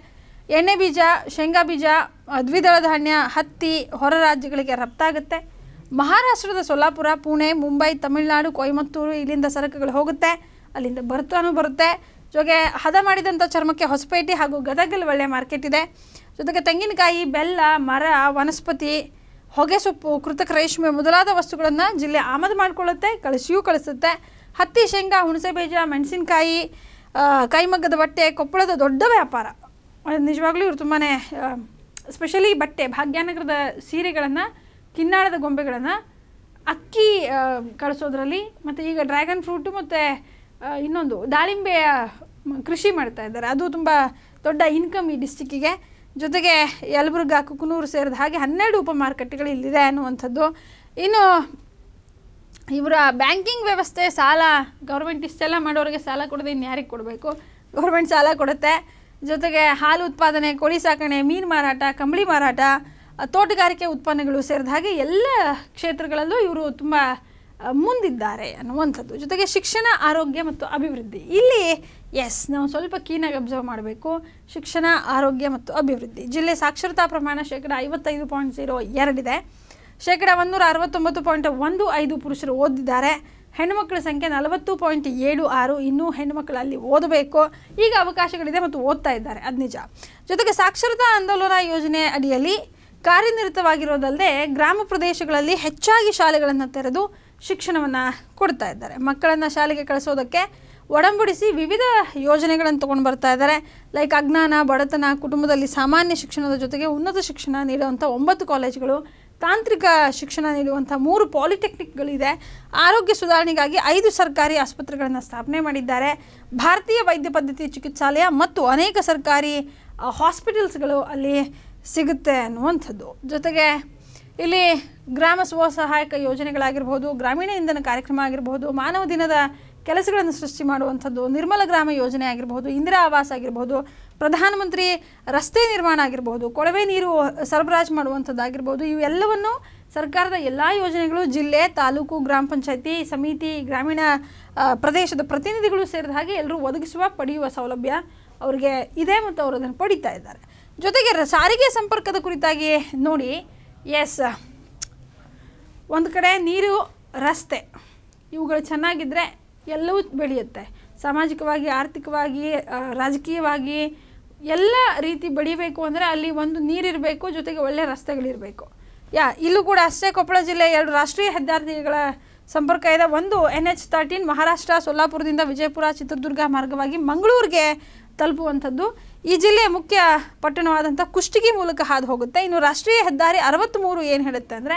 ಎಣ್ಣೆ ಬೀಜ ಶೇಂಗಾ ಬೀಜ ದ್ವಿದಳ ಧಾನ್ಯ ಹತ್ತಿ ಹೊರ ರಾಜ್ಯಗಳಿಗೆ ರಫ್ತಾಗುತ್ತೆ ಮಹಾರಾಷ್ಟ್ರದ ಸೊಲ್ಲಾಪುರ ಪುಣೆ ಮುಂಬೈ ತಮಿಳುನಾಡು ಕೊಯಮತ್ತೂರು ಇಲ್ಲಿಂದ ಸರಕುಗಳು ಹೋಗುತ್ತೆ ಅಲ್ಲಿಂದ ಬರ್ತಾನೂ ಬರುತ್ತೆ ಜೊತೆಗೆ ಹದ ಮಾಡಿದಂಥ ಚರ್ಮಕ್ಕೆ ಹೊಸಪೇಟೆ ಹಾಗೂ ಗದಗಲ್ಲಿ ಒಳ್ಳೆಯ ಮಾರ್ಕೆಟ್ ಇದೆ ಜೊತೆಗೆ ತೆಂಗಿನಕಾಯಿ ಬೆಲ್ಲ ಮರ ವನಸ್ಪತಿ ಸೊಪ್ಪು ಕೃತಕ ರೇಷ್ಮೆ ಮೊದಲಾದ ವಸ್ತುಗಳನ್ನು ಜಿಲ್ಲೆ ಆಮದು ಮಾಡಿಕೊಳ್ಳುತ್ತೆ ಕಳಿಸಿಯೂ ಕಳಿಸುತ್ತೆ ಹತ್ತಿ ಶೇಂಗಾ ಹುಣಸೆ ಬೀಜ ಮೆಣಸಿನಕಾಯಿ ಕೈಮಗ್ಗದ ಬಟ್ಟೆ ಕೊಪ್ಪಳದ ದೊಡ್ಡ ವ್ಯಾಪಾರ ನಿಜವಾಗ್ಲೂ ಇವರು ತುಂಬಾ ಸ್ಪೆಷಲಿ ಬಟ್ಟೆ ಭಾಗ್ಯನಗರದ ಸೀರೆಗಳನ್ನು ಕಿನ್ನಾಳದ ಗೊಂಬೆಗಳನ್ನು ಅಕ್ಕಿ ಕಳಿಸೋದ್ರಲ್ಲಿ ಮತ್ತು ಈಗ ಡ್ರ್ಯಾಗನ್ ಫ್ರೂಟು ಮತ್ತು ಇನ್ನೊಂದು ದಾಳಿಂಬೆಯ ಕೃಷಿ ಮಾಡ್ತಾ ಇದ್ದಾರೆ ಅದು ತುಂಬ ದೊಡ್ಡ ಇನ್ಕಮ್ ಈ ಡಿಸ್ಟಿಕ್ಕಿಗೆ ಜೊತೆಗೆ ಯಲಬುರ್ಗ ಕುಕ್ಕನೂರು ಸೇರಿದ ಹಾಗೆ ಹನ್ನೆರಡು ಉಪ ಮಾರುಕಟ್ಟೆಗಳು ಇಲ್ಲಿದೆ ಅನ್ನುವಂಥದ್ದು ಇನ್ನು ಇವರ ಬ್ಯಾಂಕಿಂಗ್ ವ್ಯವಸ್ಥೆ ಸಾಲ ಗೌರ್ಮೆಂಟ್ ಇಷ್ಟೆಲ್ಲ ಮಾಡೋರಿಗೆ ಸಾಲ ಕೊಡೋದು ಇನ್ನು ಯಾರಿಗೆ ಕೊಡಬೇಕು ಗೌರ್ಮೆಂಟ್ ಸಾಲ ಕೊಡುತ್ತೆ ಜೊತೆಗೆ ಹಾಲು ಉತ್ಪಾದನೆ ಕೋಳಿ ಸಾಕಣೆ ಮೀನು ಮಾರಾಟ ಕಂಬಳಿ ಮಾರಾಟ ತೋಟಗಾರಿಕೆ ಉತ್ಪನ್ನಗಳು ಸೇರಿದ ಹಾಗೆ ಎಲ್ಲ ಕ್ಷೇತ್ರಗಳಲ್ಲೂ ಇವರು ತುಂಬ ಮುಂದಿದ್ದಾರೆ ಅನ್ನುವಂಥದ್ದು ಜೊತೆಗೆ ಶಿಕ್ಷಣ ಆರೋಗ್ಯ ಮತ್ತು ಅಭಿವೃದ್ಧಿ ಇಲ್ಲಿ ಎಸ್ ನಾವು ಸ್ವಲ್ಪ ಕೀನಾಗಿ ಅಬ್ಸರ್ವ್ ಮಾಡಬೇಕು ಶಿಕ್ಷಣ ಆರೋಗ್ಯ ಮತ್ತು ಅಭಿವೃದ್ಧಿ ಜಿಲ್ಲೆ ಸಾಕ್ಷರತಾ ಪ್ರಮಾಣ ಶೇಕಡ ಐವತ್ತೈದು ಪಾಯಿಂಟ್ ಜೀರೋ ಎರಡಿದೆ ಶೇಕಡ ಒಂದೂರ ಅರವತ್ತೊಂಬತ್ತು ಪಾಯಿಂಟ್ ಒಂದು ಐದು ಪುರುಷರು ಓದಿದ್ದಾರೆ ಹೆಣ್ಣುಮಕ್ಕಳ ಸಂಖ್ಯೆ ನಲವತ್ತು ಪಾಯಿಂಟ್ ಏಳು ಆರು ಇನ್ನೂ ಹೆಣ್ಣುಮಕ್ಕಳಲ್ಲಿ ಓದಬೇಕು ಈಗ ಅವಕಾಶಗಳಿದೆ ಮತ್ತು ಓದ್ತಾ ಇದ್ದಾರೆ ಅದು ನಿಜ ಜೊತೆಗೆ ಸಾಕ್ಷರತಾ ಆಂದೋಲನ ಯೋಜನೆ ಅಡಿಯಲ್ಲಿ ಕಾರ್ಯನಿರತವಾಗಿರೋದಲ್ಲದೆ ಗ್ರಾಮ ಪ್ರದೇಶಗಳಲ್ಲಿ ಹೆಚ್ಚಾಗಿ ಶಾಲೆಗಳನ್ನು ತೆರೆದು ಶಿಕ್ಷಣವನ್ನು ಕೊಡ್ತಾ ಇದ್ದಾರೆ ಮಕ್ಕಳನ್ನು ಶಾಲೆಗೆ ಕಳಿಸೋದಕ್ಕೆ ಒಡಂಬಡಿಸಿ ವಿವಿಧ ಯೋಜನೆಗಳನ್ನು ತೊಗೊಂಡು ಬರ್ತಾ ಇದ್ದಾರೆ ಲೈಕ್ ಅಜ್ಞಾನ ಬಡತನ ಕುಟುಂಬದಲ್ಲಿ ಸಾಮಾನ್ಯ ಶಿಕ್ಷಣದ ಜೊತೆಗೆ ಉನ್ನತ ಶಿಕ್ಷಣ ನೀಡುವಂಥ ಒಂಬತ್ತು ಕಾಲೇಜುಗಳು ತಾಂತ್ರಿಕ ಶಿಕ್ಷಣ ನೀಡುವಂಥ ಮೂರು ಪಾಲಿಟೆಕ್ನಿಕ್ಗಳಿದೆ ಆರೋಗ್ಯ ಸುಧಾರಣೆಗಾಗಿ ಐದು ಸರ್ಕಾರಿ ಆಸ್ಪತ್ರೆಗಳನ್ನು ಸ್ಥಾಪನೆ ಮಾಡಿದ್ದಾರೆ ಭಾರತೀಯ ವೈದ್ಯ ಪದ್ಧತಿ ಚಿಕಿತ್ಸಾಲಯ ಮತ್ತು ಅನೇಕ ಸರ್ಕಾರಿ ಹಾಸ್ಪಿಟಲ್ಸ್ಗಳು ಅಲ್ಲಿ ಸಿಗುತ್ತೆ ಅನ್ನುವಂಥದ್ದು ಜೊತೆಗೆ ಇಲ್ಲಿ ಗ್ರಾಮ ಸ್ವಸಹಾಯಕ ಯೋಜನೆಗಳಾಗಿರ್ಬೋದು ಗ್ರಾಮೀಣ ಇಂಧನ ಕಾರ್ಯಕ್ರಮ ಆಗಿರ್ಬೋದು ಮಾನವ ದಿನದ ಕೆಲಸಗಳನ್ನು ಸೃಷ್ಟಿ ಮಾಡುವಂಥದ್ದು ನಿರ್ಮಲ ಗ್ರಾಮ ಯೋಜನೆ ಆಗಿರಬಹುದು ಇಂದಿರಾ ಆವಾಸ್ ಆಗಿರಬಹುದು ಪ್ರಧಾನಮಂತ್ರಿ ರಸ್ತೆ ನಿರ್ಮಾಣ ಆಗಿರಬಹುದು ಕೊಳವೆ ನೀರು ಸರಬರಾಜು ಮಾಡುವಂಥದ್ದಾಗಿರ್ಬೋದು ಇವೆಲ್ಲವನ್ನು ಸರ್ಕಾರದ ಎಲ್ಲ ಯೋಜನೆಗಳು ಜಿಲ್ಲೆ ತಾಲೂಕು ಗ್ರಾಮ ಪಂಚಾಯತಿ ಸಮಿತಿ ಗ್ರಾಮೀಣ ಪ್ರದೇಶದ ಪ್ರತಿನಿಧಿಗಳು ಸೇರಿದ ಹಾಗೆ ಎಲ್ಲರೂ ಒದಗಿಸುವ ಪಡೆಯುವ ಸೌಲಭ್ಯ ಅವರಿಗೆ ಇದೆ ಮತ್ತು ಅವರು ಅದನ್ನು ಪಡೀತಾ ಇದ್ದಾರೆ ಜೊತೆಗೆ ಸಾರಿಗೆ ಸಂಪರ್ಕದ ಕುರಿತಾಗಿ ನೋಡಿ ಎಸ್ ಒಂದು ಕಡೆ ನೀರು ರಸ್ತೆ ಇವುಗಳು ಚೆನ್ನಾಗಿದ್ದರೆ ಎಲ್ಲವೂ ಬೆಳೆಯುತ್ತೆ ಸಾಮಾಜಿಕವಾಗಿ ಆರ್ಥಿಕವಾಗಿ ರಾಜಕೀಯವಾಗಿ ಎಲ್ಲ ರೀತಿ ಬೆಳಿಬೇಕು ಅಂದರೆ ಅಲ್ಲಿ ಒಂದು ನೀರಿರಬೇಕು ಜೊತೆಗೆ ಒಳ್ಳೆಯ ರಸ್ತೆಗಳಿರಬೇಕು ಯಾ ಇಲ್ಲೂ ಕೂಡ ಅಷ್ಟೇ ಕೊಪ್ಪಳ ಜಿಲ್ಲೆ ಎರಡು ರಾಷ್ಟ್ರೀಯ ಹೆದ್ದಾರಿಗಳ ಸಂಪರ್ಕ ಇದೆ ಒಂದು ಎನ್ ಎಚ್ ತರ್ಟೀನ್ ಮಹಾರಾಷ್ಟ್ರ ಸೊಲ್ಲಾಪುರದಿಂದ ವಿಜಯಪುರ ಚಿತ್ರದುರ್ಗ ಮಾರ್ಗವಾಗಿ ಮಂಗಳೂರಿಗೆ ತಲುಪುವಂಥದ್ದು ಈ ಜಿಲ್ಲೆಯ ಮುಖ್ಯ ಪಟ್ಟಣವಾದಂಥ ಕುಷ್ಟಗಿ ಮೂಲಕ ಹಾದು ಹೋಗುತ್ತೆ ಇನ್ನು ರಾಷ್ಟ್ರೀಯ ಹೆದ್ದಾರಿ ಅರವತ್ತ್ಮೂರು ಏನು ಹೇಳುತ್ತೆ ಅಂದರೆ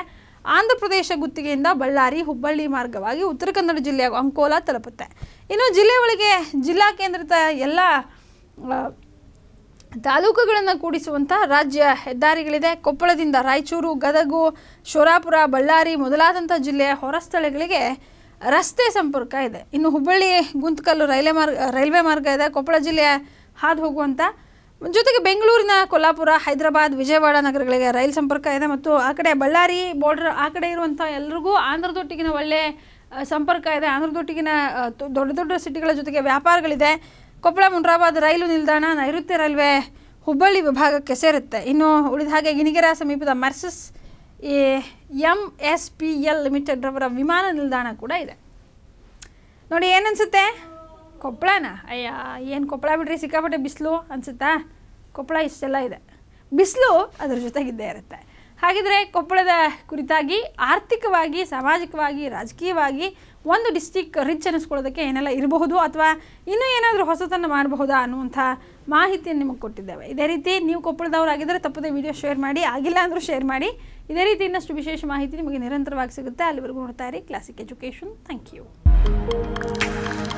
ಆಂಧ್ರಪ್ರದೇಶ ಗುತ್ತಿಗೆಯಿಂದ ಬಳ್ಳಾರಿ ಹುಬ್ಬಳ್ಳಿ ಮಾರ್ಗವಾಗಿ ಉತ್ತರ ಕನ್ನಡ ಜಿಲ್ಲೆಯ ಅಂಕೋಲಾ ತಲುಪುತ್ತೆ ಇನ್ನು ಜಿಲ್ಲೆ ಒಳಗೆ ಜಿಲ್ಲಾ ಕೇಂದ್ರಿತ ಎಲ್ಲ ತಾಲೂಕುಗಳನ್ನು ಕೂಡಿಸುವಂಥ ರಾಜ್ಯ ಹೆದ್ದಾರಿಗಳಿದೆ ಕೊಪ್ಪಳದಿಂದ ರಾಯಚೂರು ಗದಗು ಶೋರಾಪುರ ಬಳ್ಳಾರಿ ಮೊದಲಾದಂಥ ಜಿಲ್ಲೆಯ ಹೊರಸ್ಥಳಗಳಿಗೆ ರಸ್ತೆ ಸಂಪರ್ಕ ಇದೆ ಇನ್ನು ಹುಬ್ಬಳ್ಳಿ ಗುಂತಕಲ್ಲು ರೈಲ್ವೆ ಮಾರ್ಗ ರೈಲ್ವೆ ಮಾರ್ಗ ಇದೆ ಕೊಪ್ಪಳ ಜಿಲ್ಲೆಯ ಹಾದು ಹೋಗುವಂಥ ಜೊತೆಗೆ ಬೆಂಗಳೂರಿನ ಕೊಲ್ಲಾಪುರ ಹೈದರಾಬಾದ್ ವಿಜಯವಾಡ ನಗರಗಳಿಗೆ ರೈಲು ಸಂಪರ್ಕ ಇದೆ ಮತ್ತು ಆ ಕಡೆ ಬಳ್ಳಾರಿ ಬಾರ್ಡರ್ ಆ ಕಡೆ ಇರುವಂಥ ಎಲ್ರಿಗೂ ಆಂಧ್ರದೊಟ್ಟಿಗಿನ ಒಳ್ಳೆ ಸಂಪರ್ಕ ಇದೆ ಆಂಧ್ರದೊಟ್ಟಿಗಿನ ದೊಡ್ಡ ದೊಡ್ಡ ಸಿಟಿಗಳ ಜೊತೆಗೆ ವ್ಯಾಪಾರಗಳಿದೆ ಕೊಪ್ಪಳ ಮುಂಡ್ರಾಬಾದ್ ರೈಲು ನಿಲ್ದಾಣ ನೈಋತ್ಯ ರೈಲ್ವೆ ಹುಬ್ಬಳ್ಳಿ ವಿಭಾಗಕ್ಕೆ ಸೇರುತ್ತೆ ಇನ್ನು ಉಳಿದ ಹಾಗೆ ಗಿಣಿಗೆರ ಸಮೀಪದ Messrs M S P L limited ರವರ ವಿಮಾನ ನಿಲ್ದಾಣ ಕೂಡ ಇದೆ ನೋಡಿ ಏನನ್ಸುತ್ತೆ ಕೊಪ್ಪಳನ ಅಯ್ಯ ಏನು ಕೊಪ್ಪಳ ಬಿಡ್ರಿ ಸಿಕ್ಕಾಪಟ್ಟೆ ಬಿಸಿಲು ಅನಿಸುತ್ತಾ ಕೊಪ್ಪಳ ಇಷ್ಟೆಲ್ಲ ಇದೆ ಬಿಸಿಲು ಅದ್ರ ಜೊತೆಗಿದ್ದೇ ಇರುತ್ತೆ ಹಾಗಿದ್ರೆ ಕೊಪ್ಪಳದ ಕುರಿತಾಗಿ ಆರ್ಥಿಕವಾಗಿ ಸಾಮಾಜಿಕವಾಗಿ ರಾಜಕೀಯವಾಗಿ ಒಂದು ಡಿಸ್ಟಿಕ್ ರಿಚ್ ಅನ್ನಿಸ್ಕೊಳ್ಳೋದಕ್ಕೆ ಏನೆಲ್ಲ ಇರಬಹುದು ಅಥವಾ ಇನ್ನೂ ಏನಾದರೂ ಹೊಸತನ್ನು ಮಾಡಬಹುದಾ ಅನ್ನುವಂಥ ಮಾಹಿತಿಯನ್ನು ನಿಮಗೆ ಕೊಟ್ಟಿದ್ದೇವೆ ಇದೇ ರೀತಿ ನೀವು ಕೊಪ್ಪಳದವರಾಗಿದ್ದರೆ ತಪ್ಪದೇ ವಿಡಿಯೋ ಶೇರ್ ಮಾಡಿ ಆಗಿಲ್ಲ ಅಂದರೂ ಶೇರ್ ಮಾಡಿ ಇದೇ ರೀತಿ ಇನ್ನಷ್ಟು ವಿಶೇಷ ಮಾಹಿತಿ ನಿಮಗೆ ನಿರಂತರವಾಗಿ ಸಿಗುತ್ತೆ ಅಲ್ಲಿವರೆಗೂ ನೋಡ್ತಾ ಇರಿ ಕ್ಲಾಸಿಕ್ ಎಜುಕೇಷನ್ ಥ್ಯಾಂಕ್ ಯು